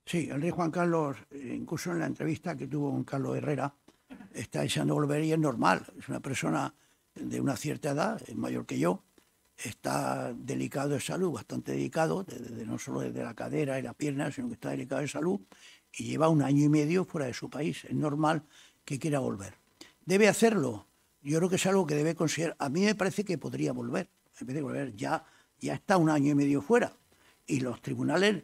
Sí, el rey Juan Carlos, eh, incluso en la entrevista que tuvo con Carlos Herrera, está deseando volver y es normal. Es una persona de una cierta edad, es mayor que yo, está delicado de salud, bastante delicado, no solo desde la cadera y la pierna, sino que está delicado de salud y lleva un año y medio fuera de su país. Es normal que quiera volver. Debe hacerlo. Yo creo que es algo que debe considerar. A mí me parece que podría volver. En vez de volver, ya, ya está un año y medio fuera. Y los tribunales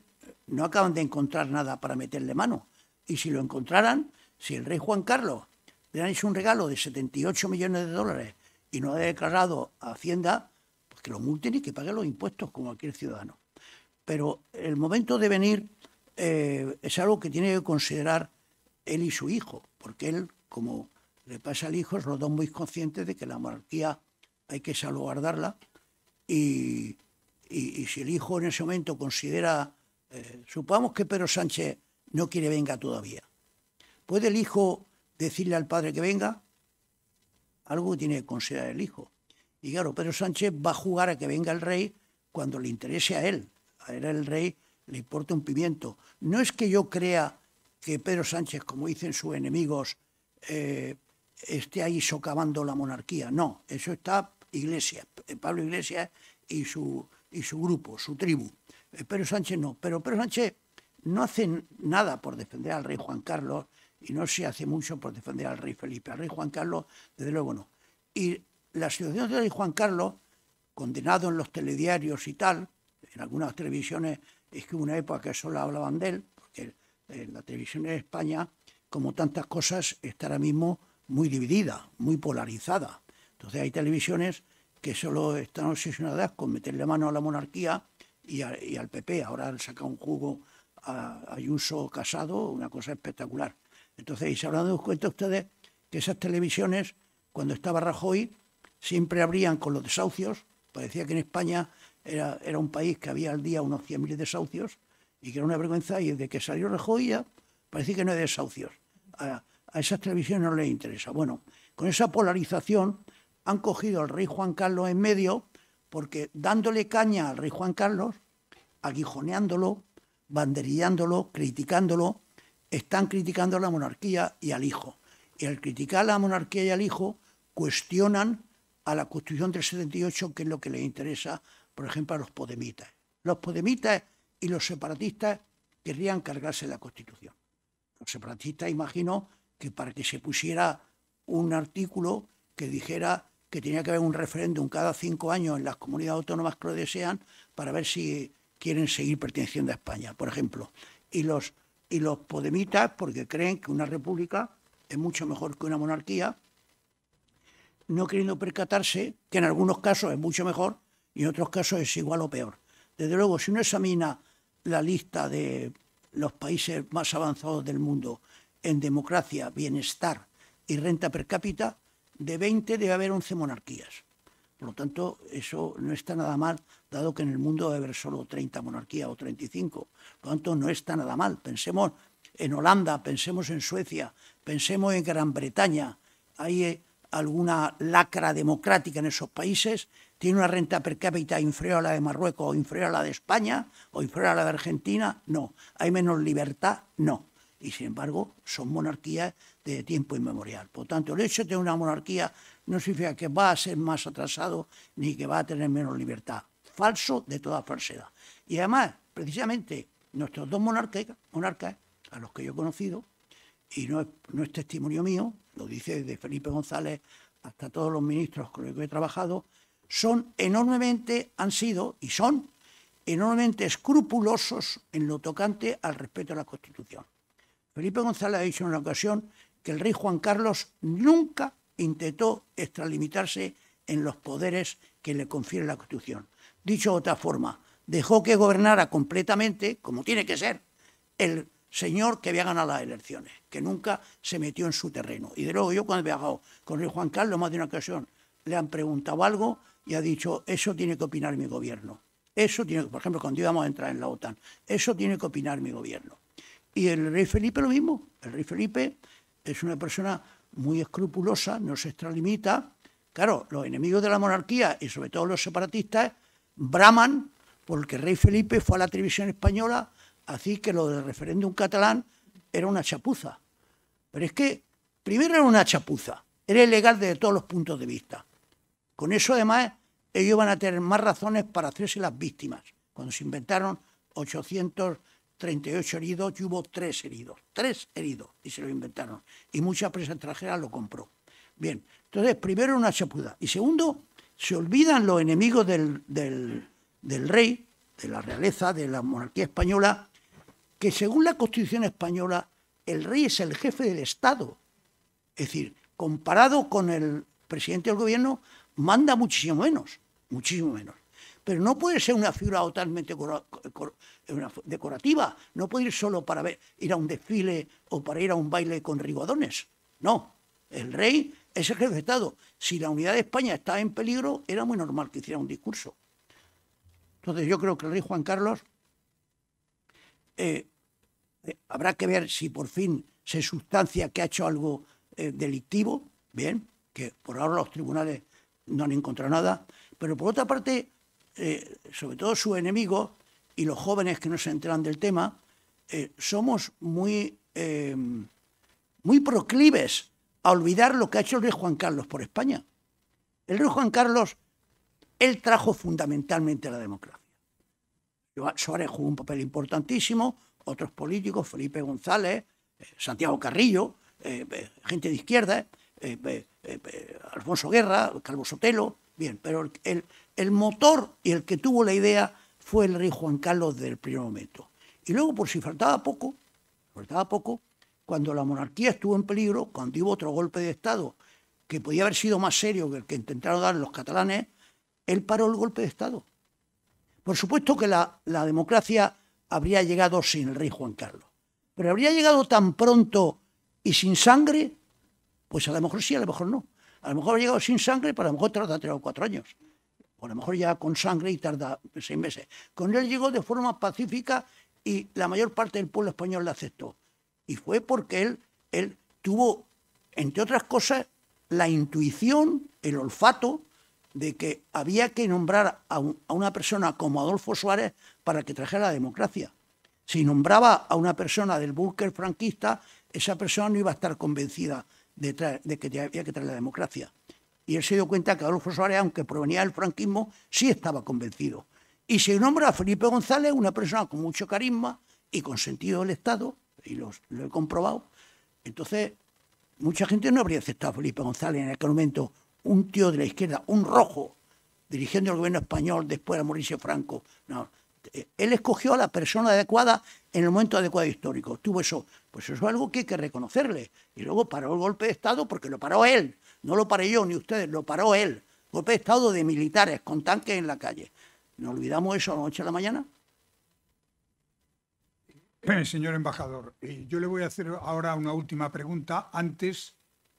no acaban de encontrar nada para meterle mano. Y si lo encontraran, si el rey Juan Carlos le han hecho un regalo de 78 millones de dólares y no ha declarado a Hacienda, pues que lo multen y que pague los impuestos como cualquier ciudadano. Pero el momento de venir eh, es algo que tiene que considerar él y su hijo, porque él, como le pasa al hijo, es los dos muy conscientes de que la monarquía hay que salvaguardarla y si el hijo en ese momento considera eh, supongamos que Pedro Sánchez no quiere venga todavía. ¿Puede el hijo decirle al padre que venga? Algo tiene que considerar el hijo. Y claro, Pedro Sánchez va a jugar a que venga el rey cuando le interese a él. A él, el rey, le importa un pimiento. No es que yo crea que Pedro Sánchez, como dicen sus enemigos, eh, esté ahí socavando la monarquía. No, eso está Iglesias, eh, Pablo Iglesias y su, y su grupo, su tribu. Eh, pero Sánchez no. Pero Sánchez no hace nada por defender al rey Juan Carlos y no se hace mucho por defender al rey Felipe. Al rey Juan Carlos, desde luego no. Y la situación del rey Juan Carlos, condenado en los telediarios y tal, en algunas televisiones es que hubo una época que solo hablaban de él, porque la televisión de España, como tantas cosas, está ahora mismo muy dividida, muy polarizada. Entonces hay televisiones que solo están obsesionadas con meterle mano a la monarquía y, al PP. Ahora saca un jugo a Ayuso Casado, una cosa espectacular. Entonces, y se habrán dado cuenta ustedes que esas televisiones, cuando estaba Rajoy, siempre abrían con los desahucios. Parecía que en España era, era un país que había al día unos 100.000 desahucios y que era una vergüenza. Y desde que salió Rajoy ya parecía que no hay desahucios. A, a esas televisiones no les interesa. Bueno, con esa polarización han cogido al rey Juan Carlos en medio porque dándole caña al rey Juan Carlos, aguijoneándolo, banderillándolo, criticándolo, están criticando a la monarquía y al hijo. Y al criticar a la monarquía y al hijo, cuestionan a la Constitución del 78, que es lo que les interesa, por ejemplo, a los podemitas. Los podemitas y los separatistas querrían cargarse la Constitución. Los separatistas, imagino, que para que se pusiera un artículo que dijera que tenía que haber un referéndum cada cinco años en las comunidades autónomas que lo desean para ver si quieren seguir perteneciendo a España, por ejemplo. Y los, y los podemitas, porque creen que una república es mucho mejor que una monarquía, no queriendo percatarse que en algunos casos es mucho mejor y en otros casos es igual o peor. Desde luego, si uno examina la lista de los países más avanzados del mundo en democracia, bienestar y renta per cápita, de 20 debe haber 11 monarquías. Por lo tanto, eso no está nada mal, dado que en el mundo debe haber solo 30 monarquías o 35. Por lo tanto, no está nada mal. Pensemos en Holanda, pensemos en Suecia, pensemos en Gran Bretaña. Hay eh, alguna lacra democrática en esos países. Tiene una renta per cápita inferior a la de Marruecos o inferior a la de España o inferior a la de Argentina. No. Hay menos libertad. No. Y sin embargo, son monarquías de tiempo inmemorial. Por tanto, el hecho de una monarquía no significa que va a ser más atrasado ni que va a tener menos libertad. Falso de toda falsedad. Y además, precisamente, nuestros dos monarcas, monarcas a los que yo he conocido, y no es, no es testimonio mío, lo dice desde Felipe González hasta todos los ministros con los que he trabajado, son enormemente, han sido y son enormemente escrupulosos en lo tocante al respeto a la Constitución. Felipe González ha dicho en una ocasión que el rey Juan Carlos nunca intentó extralimitarse en los poderes que le confiere la Constitución. Dicho de otra forma, dejó que gobernara completamente, como tiene que ser, el señor que había ganado las elecciones, que nunca se metió en su terreno. Y de luego yo cuando he viajado con el rey Juan Carlos, más de una ocasión, le han preguntado algo y ha dicho, eso tiene que opinar mi gobierno. Eso tiene por ejemplo, cuando íbamos a entrar en la OTAN, eso tiene que opinar mi gobierno. Y el rey Felipe lo mismo. El rey Felipe es una persona muy escrupulosa, no se extralimita. Claro, los enemigos de la monarquía y sobre todo los separatistas braman porque rey Felipe fue a la televisión española, así que lo del referéndum catalán era una chapuza. Pero es que, primero era una chapuza, era ilegal desde todos los puntos de vista. Con eso, además, ellos van a tener más razones para hacerse las víctimas, cuando se inventaron 800 38 heridos y hubo tres heridos. Tres heridos, y se lo inventaron. Y mucha prensa extranjera lo compró. Bien, entonces, primero una chapuda. Y segundo, se olvidan los enemigos del, del, rey, de la realeza, de la monarquía española, que según la Constitución española, el rey es el jefe del Estado. Es decir, comparado con el presidente del gobierno, manda muchísimo menos, muchísimo menos. Pero no puede ser una figura totalmente una decorativa, no puede ir solo para ir a un desfile o para ir a un baile con rigodones... No, el rey es el jefe de Estado. Si la unidad de España está en peligro, era muy normal que hiciera un discurso. Entonces yo creo que el rey Juan Carlos eh, eh, habrá que ver si por fin se sustancia que ha hecho algo eh, delictivo, bien, que por ahora los tribunales no han encontrado nada, pero por otra parte, sobre todo sus enemigos, y los jóvenes que no se enteran del tema, eh, somos muy, eh, muy proclives a olvidar lo que ha hecho el rey Juan Carlos por España. El rey Juan Carlos, él trajo fundamentalmente la democracia. Suárez jugó un papel importantísimo, otros políticos, Felipe González, eh, Santiago Carrillo, gente de izquierda, Alfonso Guerra, Calvo Sotelo, bien, pero el, el motor y el que tuvo la idea fue el rey Juan Carlos del primer momento. Y luego, por si faltaba poco, faltaba poco, cuando la monarquía estuvo en peligro, cuando hubo otro golpe de Estado que podía haber sido más serio que el que intentaron dar los catalanes, él paró el golpe de Estado. Por supuesto que la, la democracia habría llegado sin el rey Juan Carlos, pero habría llegado tan pronto y sin sangre, pues a lo mejor sí, a lo mejor no. A lo mejor ha llegado sin sangre, pero a lo mejor tarda tres o cuatro años o pues a lo mejor ya con sangre y tarda seis meses. Con él llegó de forma pacífica y la mayor parte del pueblo español la aceptó. Y fue porque él, él tuvo, entre otras cosas, la intuición, el olfato de que había que nombrar a, una persona como Adolfo Suárez para que trajera la democracia. Si nombraba a una persona del búnker franquista, esa persona no iba a estar convencida de que había que traer la democracia y él se dio cuenta que Adolfo Suárez, aunque provenía del franquismo, sí estaba convencido. Y se nombra a Felipe González, una persona con mucho carisma y con sentido del Estado, y lo he comprobado. Entonces, mucha gente no habría aceptado a Felipe González en aquel momento, un tío de la izquierda, un rojo, dirigiendo el gobierno español después a Mauricio Franco. No, eh, él escogió a la persona adecuada en el momento adecuado histórico. Tuvo eso. Pues eso es algo que hay que reconocerle. Y luego paró el golpe de Estado porque lo paró él. No lo paré yo ni ustedes, lo paró él. Golpe de Estado de militares con tanques en la calle. ¿Nos olvidamos eso noche a la mañana? Eh, señor embajador, eh, yo le voy a hacer ahora una última pregunta antes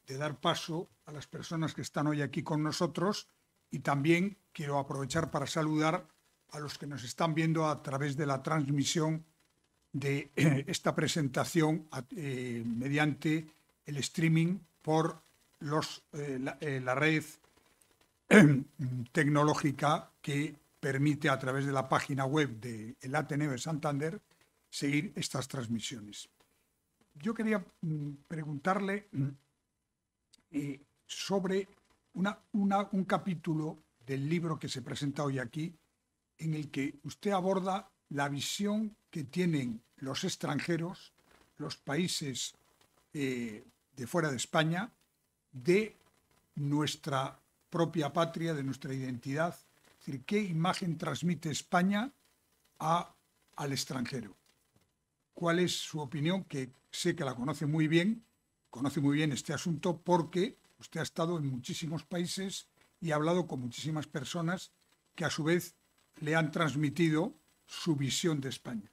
de dar paso a las personas que están hoy aquí con nosotros y también quiero aprovechar para saludar a los que nos están viendo a través de la transmisión de eh, esta presentación mediante el streaming por eh, eh, la, red tecnológica que permite a través de la página web del de Ateneo de Santander seguir estas transmisiones. Yo quería mm, preguntarle mm, eh, sobre un capítulo del libro que se presenta hoy aquí, en el que usted aborda la visión que tienen los extranjeros, los países de fuera de España, de nuestra propia patria, de nuestra identidad. Es decir, ¿qué imagen transmite España a, al extranjero? ¿Cuál es su opinión? Que sé que la conoce muy bien, conoce muy bien este asunto porque usted ha estado en muchísimos países y ha hablado con muchísimas personas que a su vez le han transmitido su visión de España.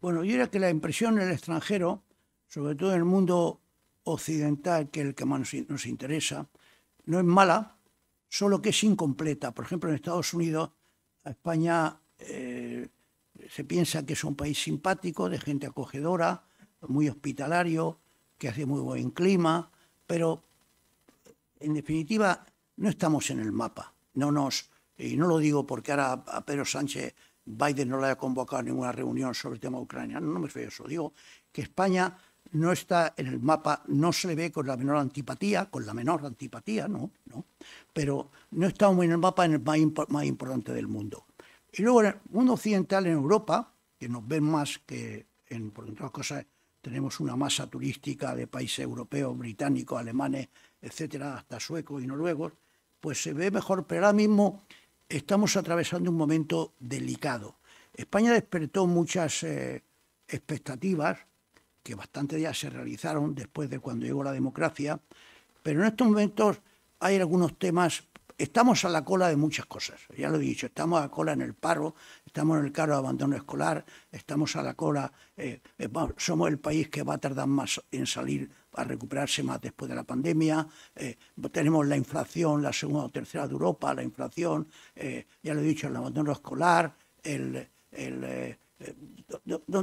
Bueno, yo era que la impresión en el extranjero, sobre todo en el mundo occidental, que es el que más nos interesa, no es mala, solo que es incompleta. Por ejemplo, en Estados Unidos, España eh, se piensa que es un país simpático, de gente acogedora, muy hospitalario, que hace muy buen clima, pero en definitiva no estamos en el mapa. No nos, y no lo digo porque ahora a Pedro Sánchez Biden no le haya convocado a ninguna reunión sobre el tema de Ucrania, no, me refiero eso, digo que España no está en el mapa, no se ve con la menor antipatía, con la menor antipatía, no, no, pero no está en el mapa en el más, importante del mundo. Y luego en el mundo occidental, en Europa, que nos ven más que, en, por otras cosas, tenemos una masa turística de países europeos, británicos, alemanes, etcétera, hasta suecos y noruegos, pues se ve mejor, pero ahora mismo estamos atravesando un momento delicado. España despertó muchas eh, expectativas que bastantes ya se realizaron después de cuando llegó la democracia, pero en estos momentos hay algunos temas, estamos a la cola de muchas cosas, ya lo he dicho, estamos a la cola en el paro, estamos en el caro de abandono escolar, estamos a la cola, eh, eh, somos el país que va a tardar más en salir a recuperarse más después de la pandemia, eh, tenemos la inflación, la segunda o tercera de Europa, la inflación, ya lo he dicho, el abandono escolar, el eh,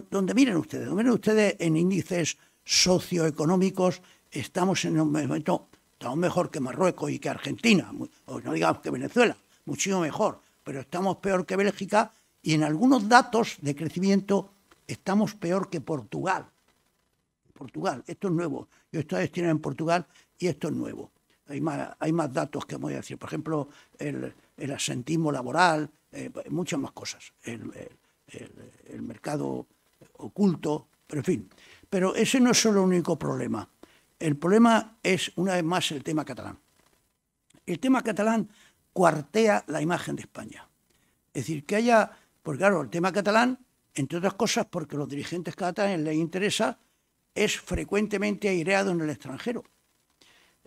donde miren ustedes, donde miren ustedes en índices socioeconómicos, estamos en un momento, estamos mejor que Marruecos y que Argentina, no digamos que Venezuela, muchísimo mejor, pero estamos peor que Bélgica y en algunos datos de crecimiento estamos peor que Portugal. Portugal, esto es nuevo. Yo estoy destinado en Portugal y esto es nuevo. Hay más, hay más datos que voy a decir. Por ejemplo, el, asentismo laboral, eh, muchas más cosas. el, el, mercado oculto, pero en fin. Pero ese no es solo el único problema. El problema es, una vez más, el tema catalán. El tema catalán cuartea la imagen de España. Es decir, que haya, porque claro, el tema catalán, entre otras cosas, porque los dirigentes catalanes les interesa, es frecuentemente aireado en el extranjero.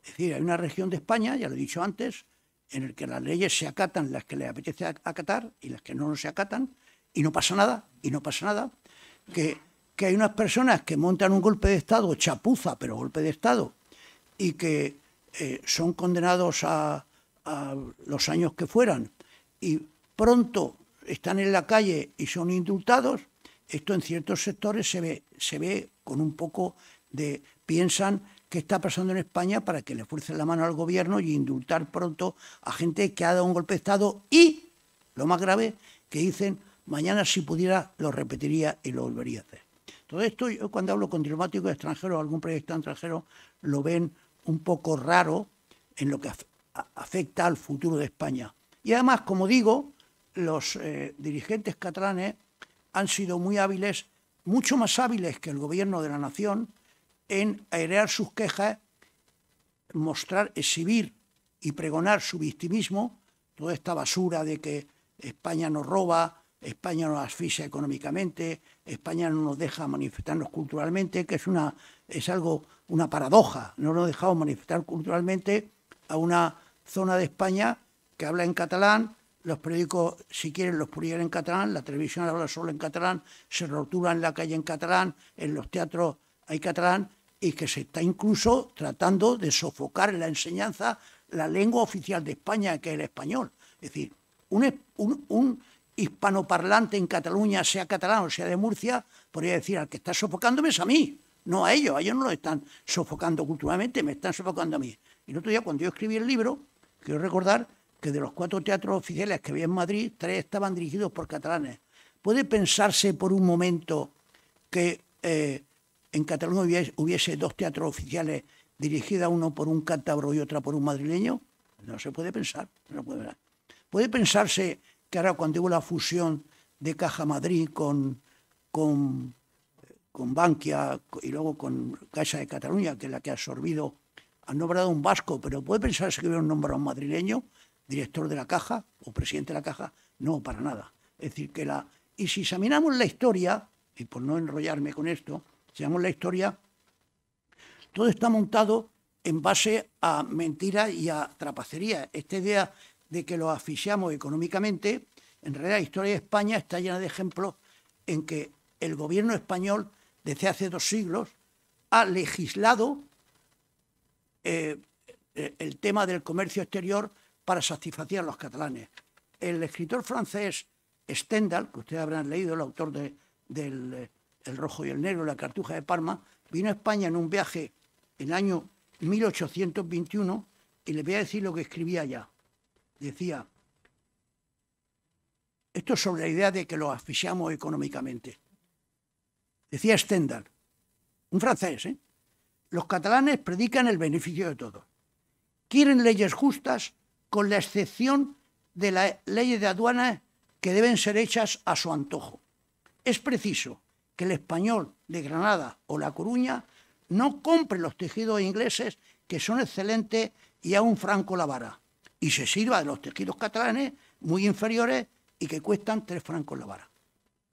Es decir, hay una región de España, ya lo he dicho antes, en la que las leyes se acatan las que les apetece acatar y las que no se acatan, y no pasa nada, y no pasa nada, que, hay unas personas que montan un golpe de Estado, chapuza, pero golpe de Estado, y que eh, son condenados a, los años que fueran, y pronto están en la calle y son indultados, esto en ciertos sectores se ve, se ve con un poco de... piensan qué está pasando en España para que le fuercen la mano al gobierno y indultar pronto a gente que ha dado un golpe de Estado y, lo más grave, que dicen mañana si pudiera lo repetiría y lo volvería a hacer. Todo esto yo cuando hablo con diplomáticos extranjeros, algún proyecto extranjero, lo ven un poco raro en lo que afecta al futuro de España. Y además, como digo, los eh, dirigentes catalanes han sido muy hábiles, mucho más hábiles que el gobierno de la nación, en airear sus quejas, mostrar, exhibir y pregonar su victimismo, toda esta basura de que España nos roba, España nos asfixia económicamente, España no nos deja manifestarnos culturalmente, que es, una, es algo, una paradoja, no nos dejamos manifestar culturalmente a una zona de España que habla en catalán, los periódicos, si quieren, los publican en catalán, la televisión habla solo en catalán, se rotura en la calle en catalán, en los teatros hay catalán, y que se está incluso tratando de sofocar en la enseñanza la lengua oficial de España, que es el español. Es decir, un hispanoparlante en Cataluña, sea catalán o sea de Murcia, podría decir, al que está sofocándome es a mí, no a ellos. A ellos no lo están sofocando culturalmente, me están sofocando a mí. Y el otro día, cuando yo escribí el libro, quiero recordar que de los cuatro teatros oficiales que había en Madrid, tres estaban dirigidos por catalanes. ¿Puede pensarse por un momento que eh, en Cataluña hubiese, dos teatros oficiales dirigidos, uno por un cántabro y otra por un madrileño? No se puede pensar. No puede, pensar. puede pensarse que ahora cuando hubo la fusión de Caja Madrid con, con, con Bankia y luego con Casa de Cataluña, que es la que ha absorbido, han nombrado un vasco, pero puede pensarse que un nombrado un madrileño, director de la Caja o presidente de la Caja, no, para nada. Es decir, que la... Y si examinamos la historia, y por no enrollarme con esto, si examinamos la historia, todo está montado en base a mentiras y a trapacería. Esta idea de que lo asfixiamos económicamente, en realidad la historia de España está llena de ejemplos en que el gobierno español, desde hace dos siglos, ha legislado eh, eh, el tema del comercio exterior para satisfacer a los catalanes. El escritor francés Stendhal, que ustedes habrán leído, el autor de, del eh, el Rojo y el Negro, La Cartuja de Parma, vino a España en un viaje en el año 1821 y les voy a decir lo que escribía allá decía, esto es sobre la idea de que lo asfixiamos económicamente. Decía Stendhal, un francés, ¿eh? los catalanes predican el beneficio de todo, Quieren leyes justas con la excepción de las leyes de aduanas que deben ser hechas a su antojo. Es preciso que el español de Granada o La Coruña no compre los tejidos ingleses que son excelentes y a un franco la vara y se sirva de los tejidos catalanes muy inferiores y que cuestan tres francos la vara.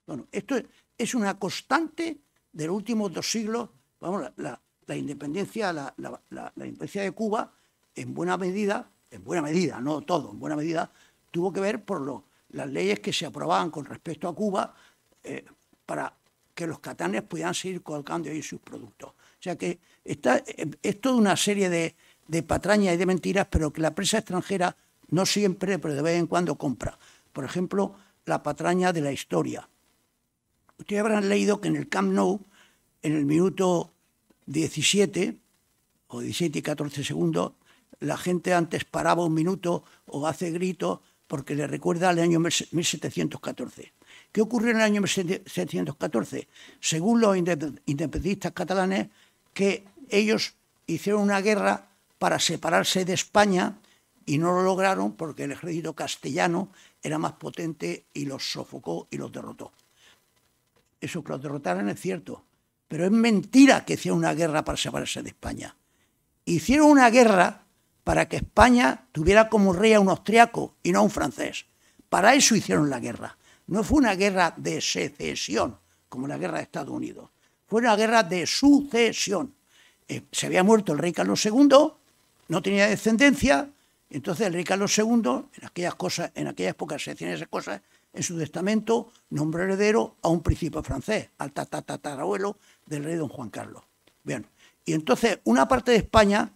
Bueno, esto es una constante de los últimos dos siglos. Vamos, la, independencia, la, la, independencia de Cuba, en buena medida, en buena medida, no todo, en buena medida, tuvo que ver por las leyes que se aprobaban con respecto a Cuba eh, para que los catalanes pudieran seguir colocando ahí sus productos. O sea que está, eh, es toda una serie de, de patrañas y de mentiras, pero que la prensa extranjera no siempre, pero de vez en cuando compra. Por ejemplo, la patraña de la historia. Ustedes habrán leído que en el Camp Nou, en el minuto 17 o 17 y 14 segundos, la gente antes paraba un minuto o hace grito porque le recuerda al año 1714. ¿Qué ocurrió en el año 1714? Según los independentistas catalanes, que ellos hicieron una guerra para separarse de España y no lo lograron porque el ejército castellano era más potente y los sofocó y los derrotó. Eso que los derrotaron es cierto, pero es mentira que hicieron una guerra para separarse de España. Hicieron una guerra para que España tuviera como rey a un austriaco y no a un francés. Para eso hicieron la guerra. No fue una guerra de secesión, como la guerra de Estados Unidos. Fue una guerra de sucesión. Eh, se había muerto el rey Carlos II, no tenía descendencia, entonces el rey Carlos II, en aquellas, cosas, en aquellas época se hacían esas cosas, en su testamento nombró heredero a un príncipe francés, al tatarabuelo del rey don Juan Carlos. Bien, y entonces una parte de España,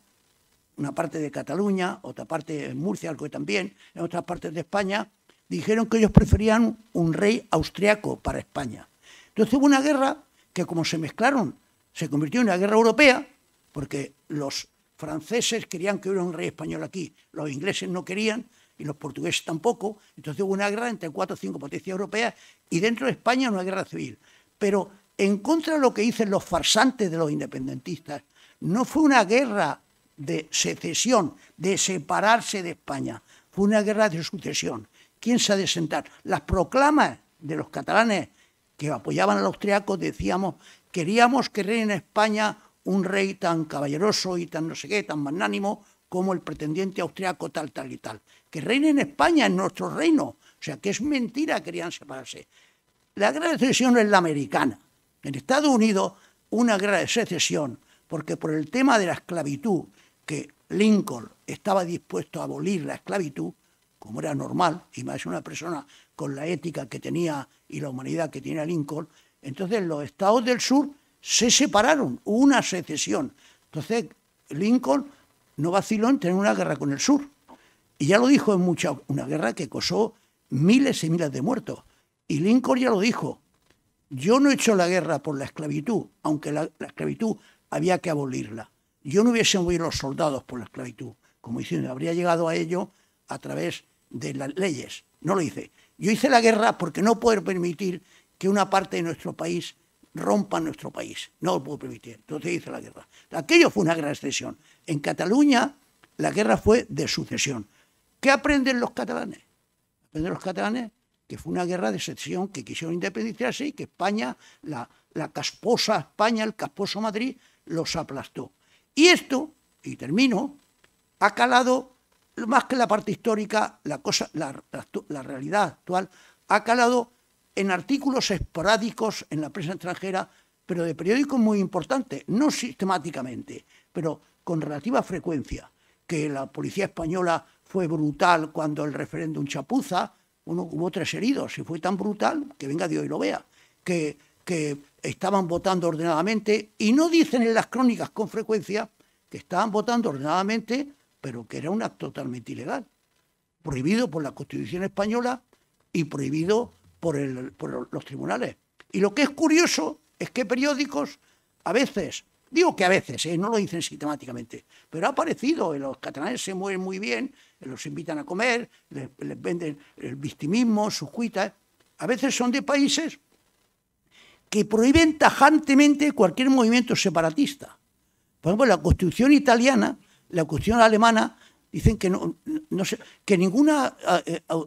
una parte de Cataluña, otra parte de Murcia, algo que también, en otras partes de España, dijeron que ellos preferían un rey austriaco para España. Entonces hubo una guerra que como se mezclaron, se convirtió en una guerra europea, porque los franceses querían que hubiera un rey español aquí, los ingleses no querían y los portugueses tampoco, entonces hubo una guerra entre cuatro o cinco potencias europeas y dentro de España una guerra civil. Pero en contra de lo que dicen los farsantes de los independentistas, no fue una guerra de secesión, de separarse de España, fue una guerra de sucesión. ¿Quién se ha de sentar? Las proclamas de los catalanes que apoyaban al austriaco decíamos queríamos que reine en España un rey tan caballeroso y tan no sé qué, tan magnánimo como el pretendiente austriaco tal, tal y tal. Que reine en España, en nuestro reino. O sea, que es mentira, querían separarse. La gran secesión es la americana. En Estados Unidos, una gran secesión, porque por el tema de la esclavitud, que Lincoln estaba dispuesto a abolir la esclavitud, como era normal, y más una persona con la ética que tenía y la humanidad que tenía Lincoln, entonces los estados del sur se separaron, hubo una secesión. Entonces Lincoln no vaciló en tener una guerra con el sur. Y ya lo dijo en mucha, una guerra que costó miles y miles de muertos. Y Lincoln ya lo dijo, yo no he hecho la guerra por la esclavitud, aunque la, esclavitud había que abolirla. Yo no hubiese movido los soldados por la esclavitud, como diciendo, habría llegado a ello a través de las leyes. No lo hice. Yo hice la guerra porque no puedo permitir que una parte de nuestro país rompa nuestro país. No lo puedo permitir. Entonces hizo la guerra. Aquello fue una gran excesión. En Cataluña la guerra fue de sucesión. ¿Qué aprenden los catalanes? Aprenden los catalanes que fue una guerra de secesión, que quisieron independizarse y que España, la, la casposa España, el casposo Madrid, los aplastó. Y esto, y termino, ha calado, más que la parte histórica, la, cosa, la realidad actual, ha calado en artículos esporádicos en la prensa extranjera, pero de periódicos muy importantes, no sistemáticamente, pero con relativa frecuencia, que la policía española fue brutal cuando el referéndum chapuza, uno, hubo tres heridos, y fue tan brutal, que venga Dios y lo vea, que, que estaban votando ordenadamente, y no dicen en las crónicas con frecuencia que estaban votando ordenadamente, pero que era un acto totalmente ilegal, prohibido por la Constitución española y prohibido por, los tribunales. Y lo que es curioso es que periódicos a veces, digo que a veces, ¿eh? no lo dicen sistemáticamente, pero ha aparecido, eh, los catalanes se mueven muy bien, eh, los invitan a comer, les, venden el victimismo, sus cuitas, a veces son de países que prohíben tajantemente cualquier movimiento separatista. Por ejemplo, la constitución italiana, la constitución alemana, dicen que, no, que ninguna,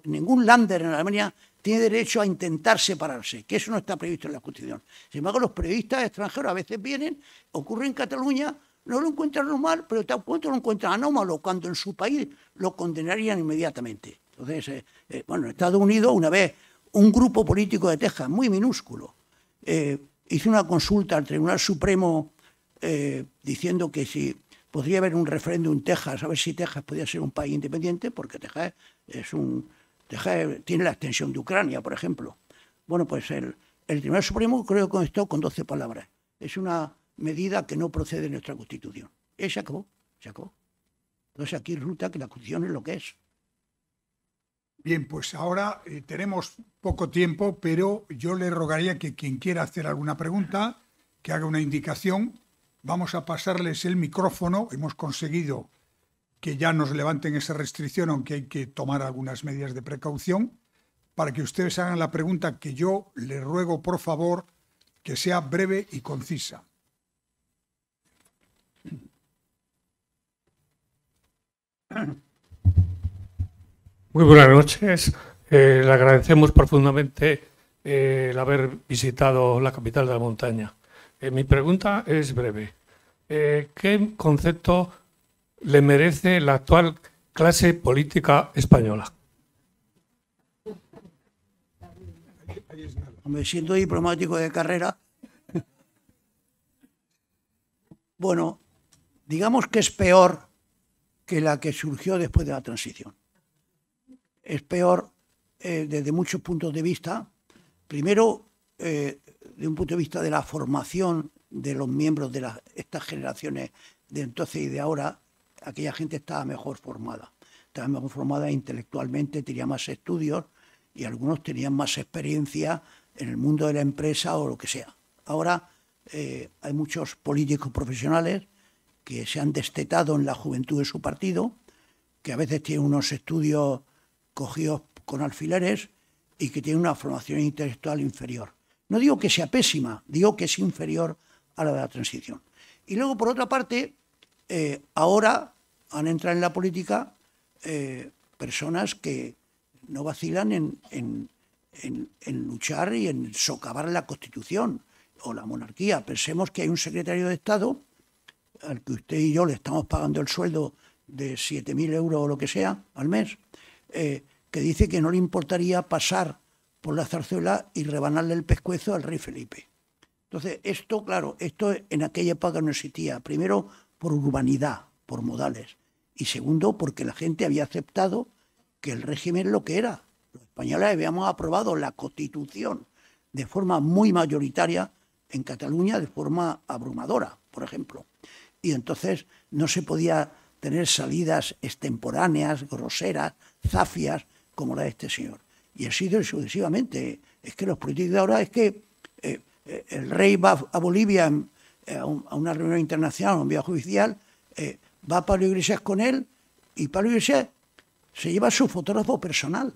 ningún lander en Alemania tiene derecho a intentar separarse, que eso no está previsto en la Constitución. Sin embargo, los periodistas extranjeros a veces vienen, ocurre en Cataluña, no lo encuentran normal, pero tampoco lo encuentran anómalo, cuando en su país lo condenarían inmediatamente. Entonces, eh, eh, bueno, Estados Unidos, una vez, un grupo político de Texas, muy minúsculo, eh, hizo una consulta al Tribunal Supremo diciendo que si podría haber un referéndum en Texas, a ver si Texas podía ser un país independiente, porque Texas es un tiene la extensión de Ucrania, por ejemplo. Bueno, pues el, Tribunal Supremo creo que contestó con 12 palabras. Es una medida que no procede de nuestra Constitución. Y se acabó, se acabó. Entonces aquí ruta que la Constitución es lo que es. Bien, pues ahora eh, tenemos poco tiempo, pero yo le rogaría que quien quiera hacer alguna pregunta, que haga una indicación. Vamos a pasarles el micrófono. Hemos conseguido que ya nos levanten esa restricción, aunque hay que tomar algunas medidas de precaución, para que ustedes hagan la pregunta que yo le ruego, por favor, que sea breve y concisa. Muy buenas noches. Eh, le agradecemos profundamente eh, el haber visitado la capital de la montaña. Eh, mi pregunta es breve. ¿Qué concepto le merece la actual clase política española. Me siento diplomático de carrera. Bueno, digamos que es peor que la que surgió después de la transición. Es peor eh, desde muchos puntos de vista. Primero, desde eh, de un punto de vista de la formación de los miembros de estas generaciones de entonces y de ahora, aquella gente estaba mejor formada. Estaba mejor formada intelectualmente, tenía más estudios y algunos tenían más experiencia en el mundo de la empresa o lo que sea. Ahora eh, hay muchos políticos profesionales que se han destetado en la juventud de su partido, que a veces tienen unos estudios cogidos con alfileres y que tienen una formación intelectual inferior. No digo que sea pésima, digo que es inferior a la de la transición. Y luego, por otra parte, eh, ahora han entrado en la política eh, personas que no vacilan en, luchar y en socavar la Constitución o la monarquía. Pensemos que hay un secretario de Estado al que usted y yo le estamos pagando el sueldo de 7.000 euros o lo que sea al mes, eh, que dice que no le importaría pasar por la zarzuela y rebanarle el pescuezo al rey Felipe. Entonces, esto, claro, esto en aquella época no existía. Primero, por urbanidad, por modales, y segundo, porque la gente había aceptado que el régimen lo que era. Los españoles habíamos aprobado la constitución de forma muy mayoritaria en Cataluña, de forma abrumadora, por ejemplo. Y entonces no se podía tener salidas extemporáneas, groseras, zafias, como la de este señor. Y ha sido sucesivamente. Es que los políticos de ahora es que eh, eh, el rey va a Bolivia eh, a, una reunión internacional, a un viaje judicial, eh, va Pablo Iglesias con él y Pablo Iglesias se lleva su fotógrafo personal,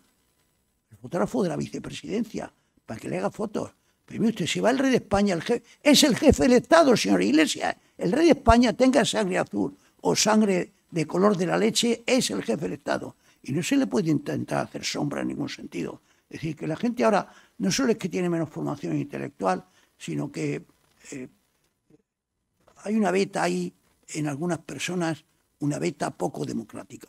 el fotógrafo de la vicepresidencia, para que le haga fotos. Pero mire usted, si va el rey de España, el jefe, es el jefe del Estado, señor Iglesias. El rey de España, tenga sangre azul o sangre de color de la leche, es el jefe del Estado. Y no se le puede intentar hacer sombra en ningún sentido. Es decir, que la gente ahora no solo es que tiene menos formación intelectual, sino que eh, hay una beta ahí en algunas personas, una beta poco democrática.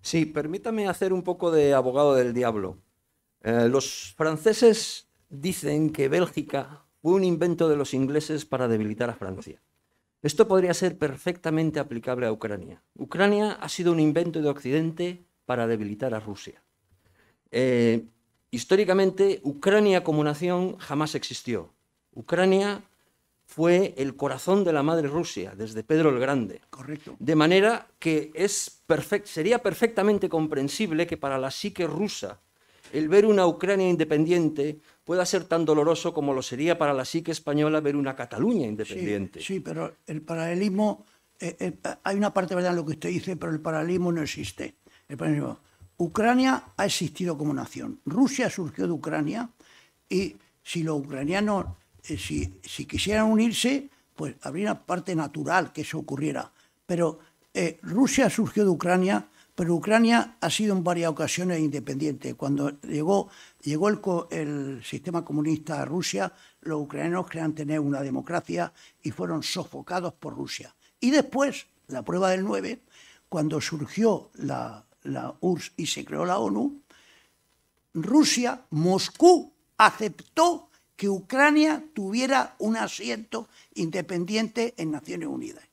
Sí, permítame hacer un poco de abogado del diablo. Eh, los franceses dicen que Bélgica fue un invento de los ingleses para debilitar a Francia. Esto podría ser perfectamente aplicable a Ucrania. Ucrania ha sido un invento de Occidente para debilitar a Rusia. Eh, Históricamente, Ucrania como nación jamás existió. Ucrania fue el corazón de la madre Rusia desde Pedro el Grande. Correcto. De manera que es sería perfectamente comprensible que para la psique rusa el ver una Ucrania independiente pueda ser tan doloroso como lo sería para la psique española ver una Cataluña independiente. Sí, pero el paralelismo, eh, eh, hay una parte verdad en lo que usted dice, pero el paralelismo no existe. El Ucrania ha existido como nación. Rusia surgió de Ucrania y si los ucranianos, eh, si, quisieran unirse, pues habría una parte natural que eso ocurriera. Pero eh, Rusia surgió de Ucrania, pero Ucrania ha sido en varias ocasiones independiente. Cuando llegó, llegó el, sistema comunista a Rusia, los ucranianos creían tener una democracia y fueron sofocados por Rusia. Y después, la prueba del 9, cuando surgió la la URSS y se creó la ONU, Rusia, Moscú, aceptó que Ucrania tuviera un asiento independiente en Naciones Unidas.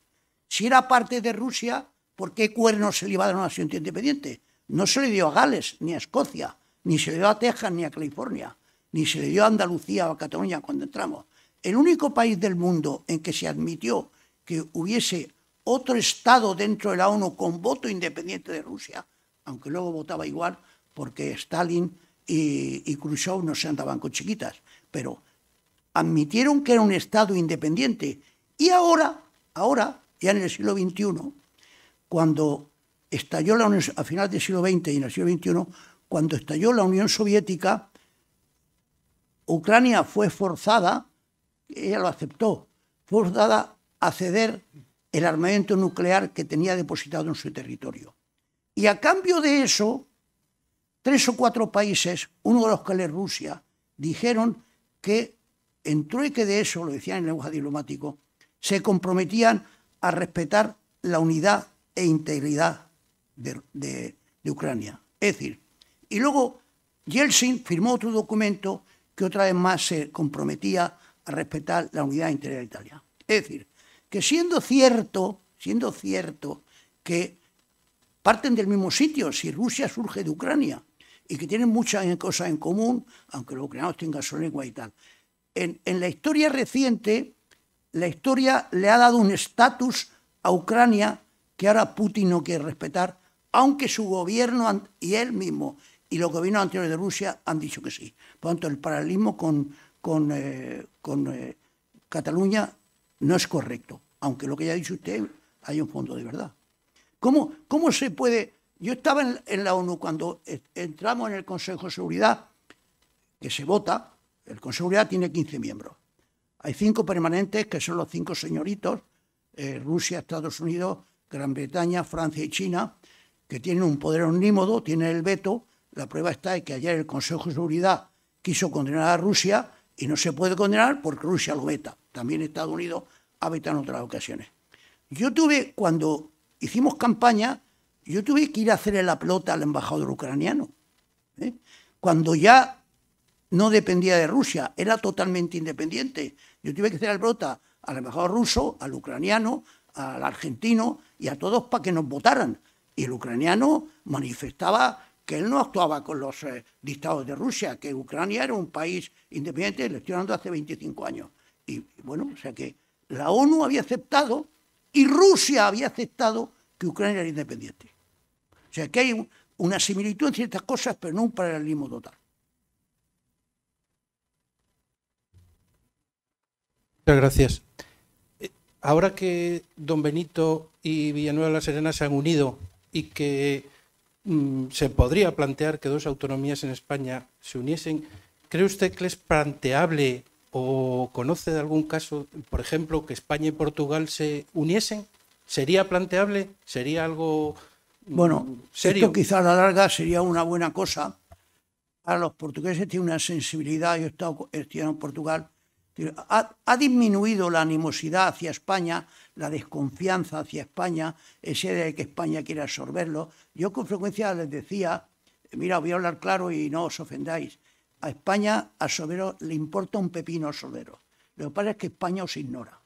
Si era parte de Rusia, ¿por qué cuernos se le iba a dar un asiento independiente? No se le dio a Gales, ni a Escocia, ni se le dio a Texas, ni a California, ni se le dio a Andalucía o a Cataluña cuando entramos. El único país del mundo en que se admitió que hubiese otro Estado dentro de la ONU con voto independiente de Rusia aunque luego votaba igual porque Stalin y, Khrushchev no se andaban con chiquitas, pero admitieron que era un Estado independiente. Y ahora, ahora, ya en el siglo XXI, cuando estalló la Unión, a final del siglo XX y en el siglo XXI, cuando estalló la Unión Soviética, Ucrania fue forzada, ella lo aceptó, forzada a ceder el armamento nuclear que tenía depositado en su territorio. Y a cambio de eso, tres o cuatro países, uno de los cuales Rusia, dijeron que en trueque de eso, lo decían en lenguaje diplomático, se comprometían a respetar la unidad e integridad de, Ucrania. Es decir, y luego Yeltsin firmó otro documento que otra vez más se comprometía a respetar la unidad e integridad de Italia. Es decir, que siendo cierto, siendo cierto que parten del mismo sitio, si Rusia surge de Ucrania, y que tienen muchas cosas en común, aunque los ucranianos tengan su lengua y tal. En, la historia reciente, la historia le ha dado un estatus a Ucrania que ahora Putin no quiere respetar, aunque su gobierno y él mismo y los gobiernos anteriores de Rusia han dicho que sí. Por lo tanto, el paralelismo con, eh, eh, Cataluña no es correcto, aunque lo que ha dicho usted hay un fondo de verdad. ¿Cómo, se puede? Yo estaba en, la ONU cuando e, entramos en el Consejo de Seguridad, que se vota, el Consejo de Seguridad tiene 15 miembros. Hay cinco permanentes, que son los cinco señoritos, eh, Rusia, Estados Unidos, Gran Bretaña, Francia y China, que tienen un poder omnímodo, tienen el veto. La prueba está de que ayer el Consejo de Seguridad quiso condenar a Rusia y no se puede condenar porque Rusia lo veta. También Estados Unidos ha vetado en otras ocasiones. Yo tuve, cuando hicimos campaña, yo tuve que ir a hacerle la pelota al embajador ucraniano. ¿eh? Cuando ya no dependía de Rusia, era totalmente independiente. Yo tuve que hacer la pelota al embajador ruso, al ucraniano, al argentino y a todos para que nos votaran. Y el ucraniano manifestaba que él no actuaba con los eh, dictados de Rusia, que Ucrania era un país independiente, eleccionando hace 25 años. Y bueno, o sea que la ONU había aceptado y Rusia había aceptado que Ucrania era independiente. O sea que hay una similitud en ciertas cosas, pero no un paralelismo total. Muchas gracias. Eh, ahora que Don Benito y Villanueva de la Serena se han unido y que mm, se podría plantear que dos autonomías en España se uniesen, ¿cree usted que es planteable ¿O conoce de algún caso, por ejemplo, que España y Portugal se uniesen? ¿Sería planteable? ¿Sería algo bueno, serio? esto quizá a la larga sería una buena cosa. Ahora los portugueses tiene una sensibilidad, yo he estado en Portugal, ha, disminuido la animosidad hacia España, la desconfianza hacia España, ese de que España quiere absorberlo. Yo con frecuencia les decía, mira, voy a hablar claro y no os ofendáis a España a Solero le importa un pepino a Solero. Lo que pasa es que España os ignora.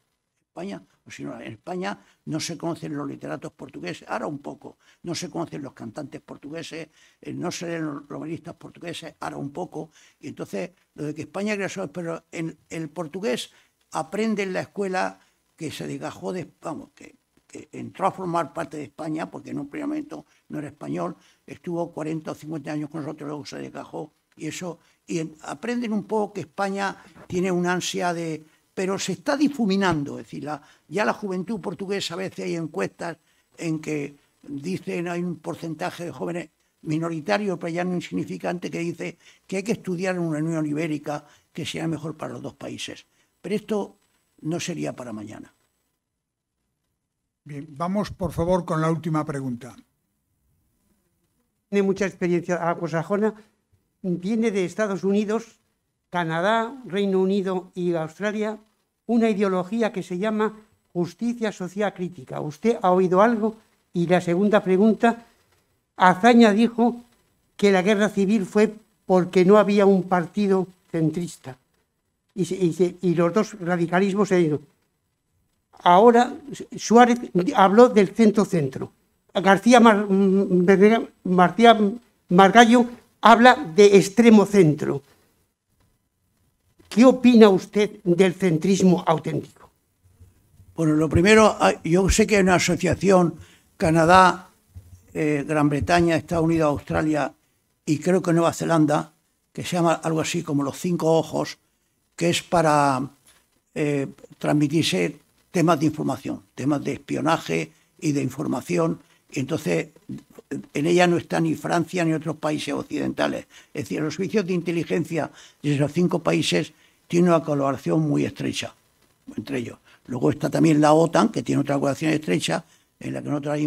España, os ignora. En España no se conocen los literatos portugueses, ahora un poco. No se conocen los cantantes portugueses, eh, no se leen los novelistas portugueses, ahora un poco. Y entonces, lo de que España creció, pero en el portugués aprende en la escuela que se desgajó de, vamos, que, que entró a formar parte de España, porque en un primer momento no era español, estuvo 40 o 50 años con nosotros, luego se desgajó, y eso y aprenden un poco que España tiene un ansia de... pero se está difuminando, es decir, ya la juventud portuguesa a veces hay encuestas en que dicen hay un porcentaje de jóvenes minoritarios, pero ya no insignificante, que dice que hay que estudiar en una Unión Ibérica que sea mejor para los dos países. Pero esto no sería para mañana. Bien, vamos por favor con la última pregunta. Tiene mucha experiencia jona viene de Estados Unidos, Canadá, Reino Unido y Australia una ideología que se llama justicia social crítica. ¿Usted ha oído algo? Y la segunda pregunta, Azaña dijo que la guerra civil fue porque no había un partido centrista. Y, los dos radicalismos se dieron. Ahora Suárez habló del centro-centro. García, mm, García Margallo habla de extremo centro. ¿Qué opina usted del centrismo auténtico? Bueno, lo primero, ah, yo sé que hay una asociación Canadá, eh, Gran Bretaña, Estados Unidos, Australia y creo que Nueva Zelanda, que se llama algo así como los cinco ojos, que es para eh, transmitirse temas de información, temas de espionaje y de información entonces, en ella no está ni Francia ni otros países occidentales. Es decir, los servicios de inteligencia de esos cinco países tienen una colaboración muy estrecha entre ellos. Luego está también la OTAN, que tiene otra colaboración estrecha, en la que nosotros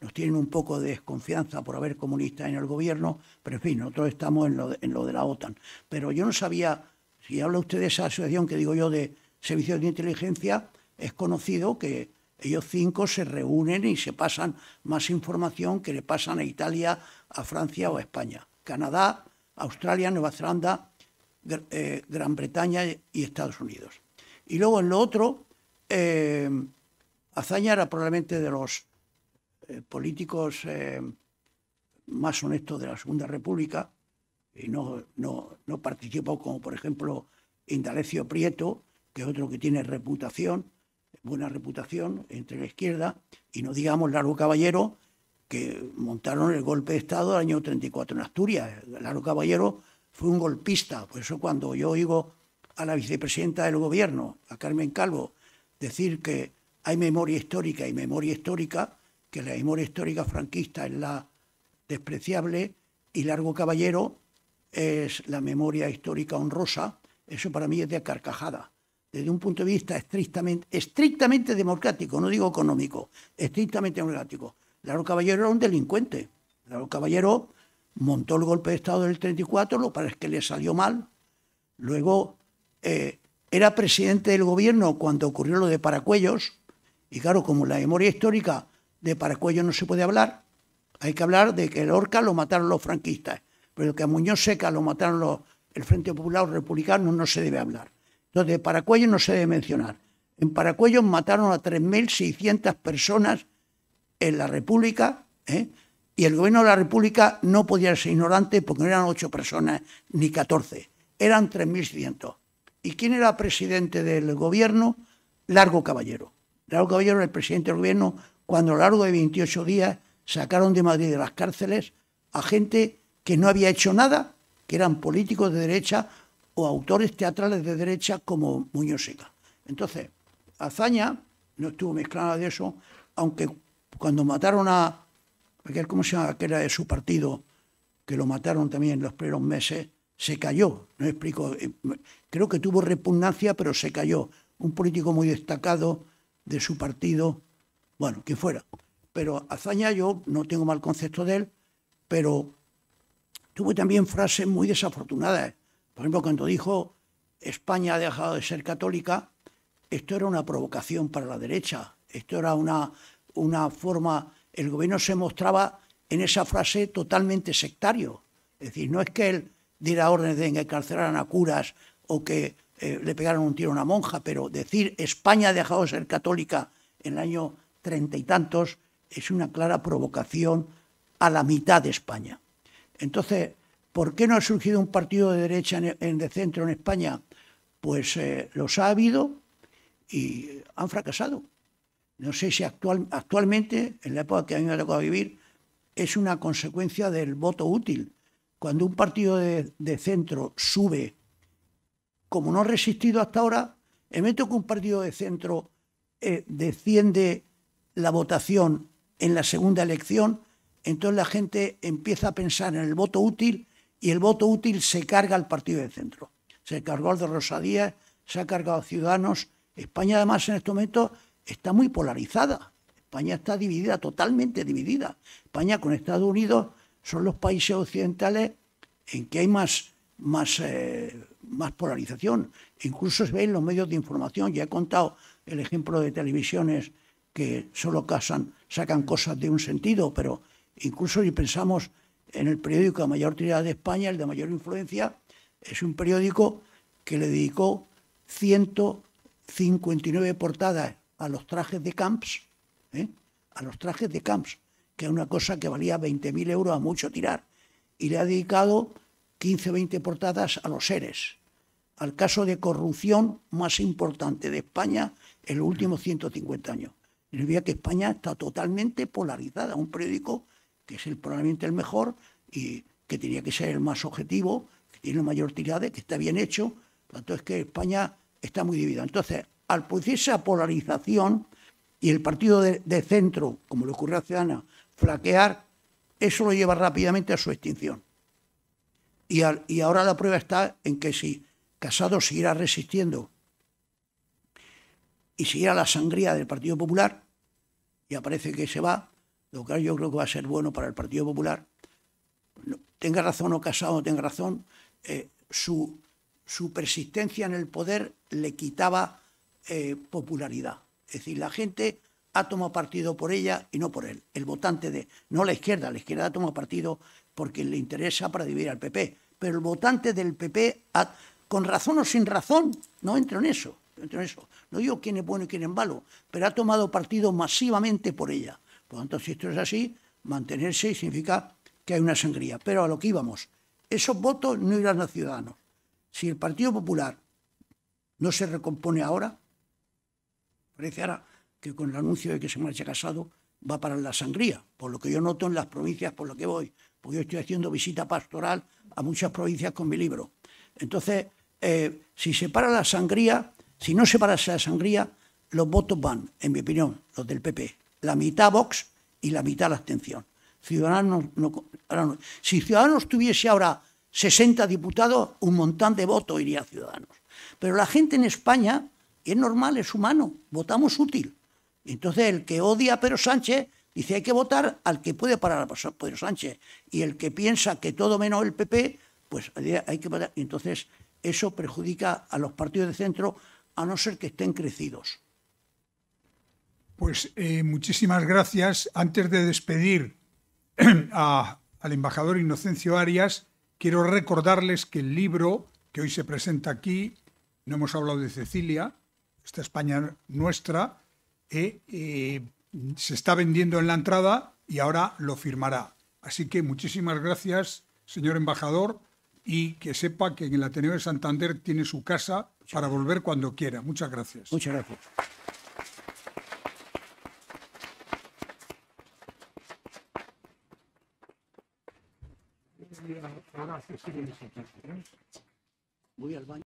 nos tienen un poco de desconfianza por haber comunistas en el gobierno, pero en fin, nosotros estamos en lo, de, en lo de la OTAN. Pero yo no sabía, si habla usted de esa asociación que digo yo de servicios de inteligencia, es conocido que ellos cinco se reúnen y se pasan más información que le pasan a Italia, a Francia o a España. Canadá, Australia, Nueva Zelanda, eh, Gran Bretaña y Estados Unidos. Y luego en lo otro, eh, Azaña era probablemente de los eh, políticos más honestos de la Segunda República y no, no participó como por ejemplo Indalecio Prieto, que es otro que tiene reputación buena reputación entre la izquierda, y no digamos Largo Caballero, que montaron el golpe de Estado del año 34 en Asturias. Largo Caballero fue un golpista, por eso cuando yo oigo a la vicepresidenta del gobierno, a Carmen Calvo, decir que hay memoria histórica y memoria histórica, que la memoria histórica franquista es la despreciable y Largo Caballero es la memoria histórica honrosa, eso para mí es de carcajada desde un punto de vista estrictamente, estrictamente democrático, no digo económico, estrictamente democrático. Laro Caballero era un delincuente. Laro Caballero montó el golpe de Estado del 34, lo parece que le salió mal. Luego eh, era presidente del gobierno cuando ocurrió lo de Paracuellos, y claro, como la memoria histórica de Paracuellos no se puede hablar, hay que hablar de que el orca lo mataron los franquistas, pero que a Muñoz Seca lo mataron los, el Frente Popular Republicano no se debe hablar. Entonces, Paracuellos no se debe mencionar. En Paracuellos mataron a 3.600 personas en la República, ¿eh? y el gobierno de la República no podía ser ignorante porque no eran ocho personas ni 14, eran 3.600. ¿Y quién era presidente del gobierno? Largo Caballero. Largo Caballero era el presidente del gobierno cuando a lo largo de 28 días sacaron de Madrid de las cárceles a gente que no había hecho nada, que eran políticos de derecha o autores teatrales de derecha como Muñoz Seca. Entonces, Azaña no estuvo mezclada de eso, aunque cuando mataron a aquel, ¿cómo se llama? que era de su partido, que lo mataron también en los primeros meses, se cayó, no explico, eh, creo que tuvo repugnancia, pero se cayó. Un político muy destacado de su partido, bueno, que fuera. Pero Azaña yo no tengo mal concepto de él, pero tuvo también frases muy desafortunadas. Por ejemplo, cuando dijo España ha dejado de ser católica, esto era una provocación para la derecha, esto era una, una forma, el gobierno se mostraba en esa frase totalmente sectario. Es decir, no es que él diera órdenes de encarcelar a curas o que eh, le pegaran un tiro a una monja, pero decir España ha dejado de ser católica en el año treinta y tantos es una clara provocación a la mitad de España. Entonces, ¿Por qué no ha surgido un partido de derecha en, el de centro en España? Pues eh, los ha habido y han fracasado. No sé si actualmente, en la época que a mí me ha tocado vivir, es una consecuencia del voto útil. Cuando un partido de, centro sube, como no ha resistido hasta ahora, en momento que un partido de centro eh, desciende la votación en la segunda elección, entonces la gente empieza a pensar en el voto útil y el voto útil se carga al partido de centro. Se cargó al de Rosadía, se ha cargado a Ciudadanos. España, además, en este momento está muy polarizada. España está dividida, totalmente dividida. España con Estados Unidos son los países occidentales en que hay más, más, eh, más polarización. Incluso se ve en los medios de información. Ya he contado el ejemplo de televisiones que solo casan, sacan cosas de un sentido, pero incluso si pensamos en el periódico de mayor tirada de España, el de mayor influencia, es un periódico que le dedicó 159 portadas a los trajes de Camps, ¿eh? a los trajes de Camps, que es una cosa que valía 20.000 euros a mucho tirar, y le ha dedicado 15 20 portadas a los seres, al caso de corrupción más importante de España en los últimos 150 años. veía que España está totalmente polarizada, un periódico que es el, probablemente el mejor y que tenía que ser el más objetivo, que tiene mayor tirada, que está bien hecho. Tanto es que España está muy dividida. Entonces, al producirse esa polarización y el partido de, centro, como le ocurrió a Ciudadana, flaquear, eso lo lleva rápidamente a su extinción. Y, y ahora la prueba está en que si Casado seguirá resistiendo y siguiera la sangría del Partido Popular, y aparece que se va, lo que yo creo que va a ser bueno para el Partido Popular. Tenga razón o Casado, tenga razón, eh, su, persistencia en el poder le quitaba eh, popularidad. Es decir, la gente ha tomado partido por ella y no por él. El votante de, no la izquierda, la izquierda ha tomado partido porque le interesa para dividir al PP. Pero el votante del PP, con razón o sin razón, no entro en eso. No, entro en eso. no digo quién es bueno y quién es malo, pero ha tomado partido masivamente por ella. Por lo tanto, si esto es así, mantenerse significa que hay una sangría. Pero a lo que íbamos, esos votos no irán a Ciudadanos. Si el Partido Popular no se recompone ahora, parece ahora que con el anuncio de que se marcha casado va para la sangría, por lo que yo noto en las provincias por lo que voy, porque yo estoy haciendo visita pastoral a muchas provincias con mi libro. Entonces, eh, si se para la sangría, si no se para esa sangría, los votos van, en mi opinión, los del PP, la mitad Vox y la mitad la abstención. Ciudadanos Si Ciudadanos tuviese ahora 60 diputados, un montón de votos iría a Ciudadanos. Pero la gente en España es normal, es humano, votamos útil. Entonces el que odia a Pedro Sánchez dice hay que votar al que puede parar a Pedro Sánchez. Y el que piensa que todo menos el PP, pues eh, hay que votar. Entonces eso perjudica a los partidos de centro a no ser que estén crecidos. Pues eh, muchísimas gracias. Antes de despedir al embajador Inocencio Arias, quiero recordarles que el libro que hoy se presenta aquí, no hemos hablado de Cecilia, esta España nuestra, eh, eh, se está vendiendo en la entrada y ahora lo firmará. Así que muchísimas gracias, señor embajador, y que sepa que en el Ateneo de Santander tiene su casa para volver cuando quiera. Muchas gracias. Muchas gracias. Şey Bu yıl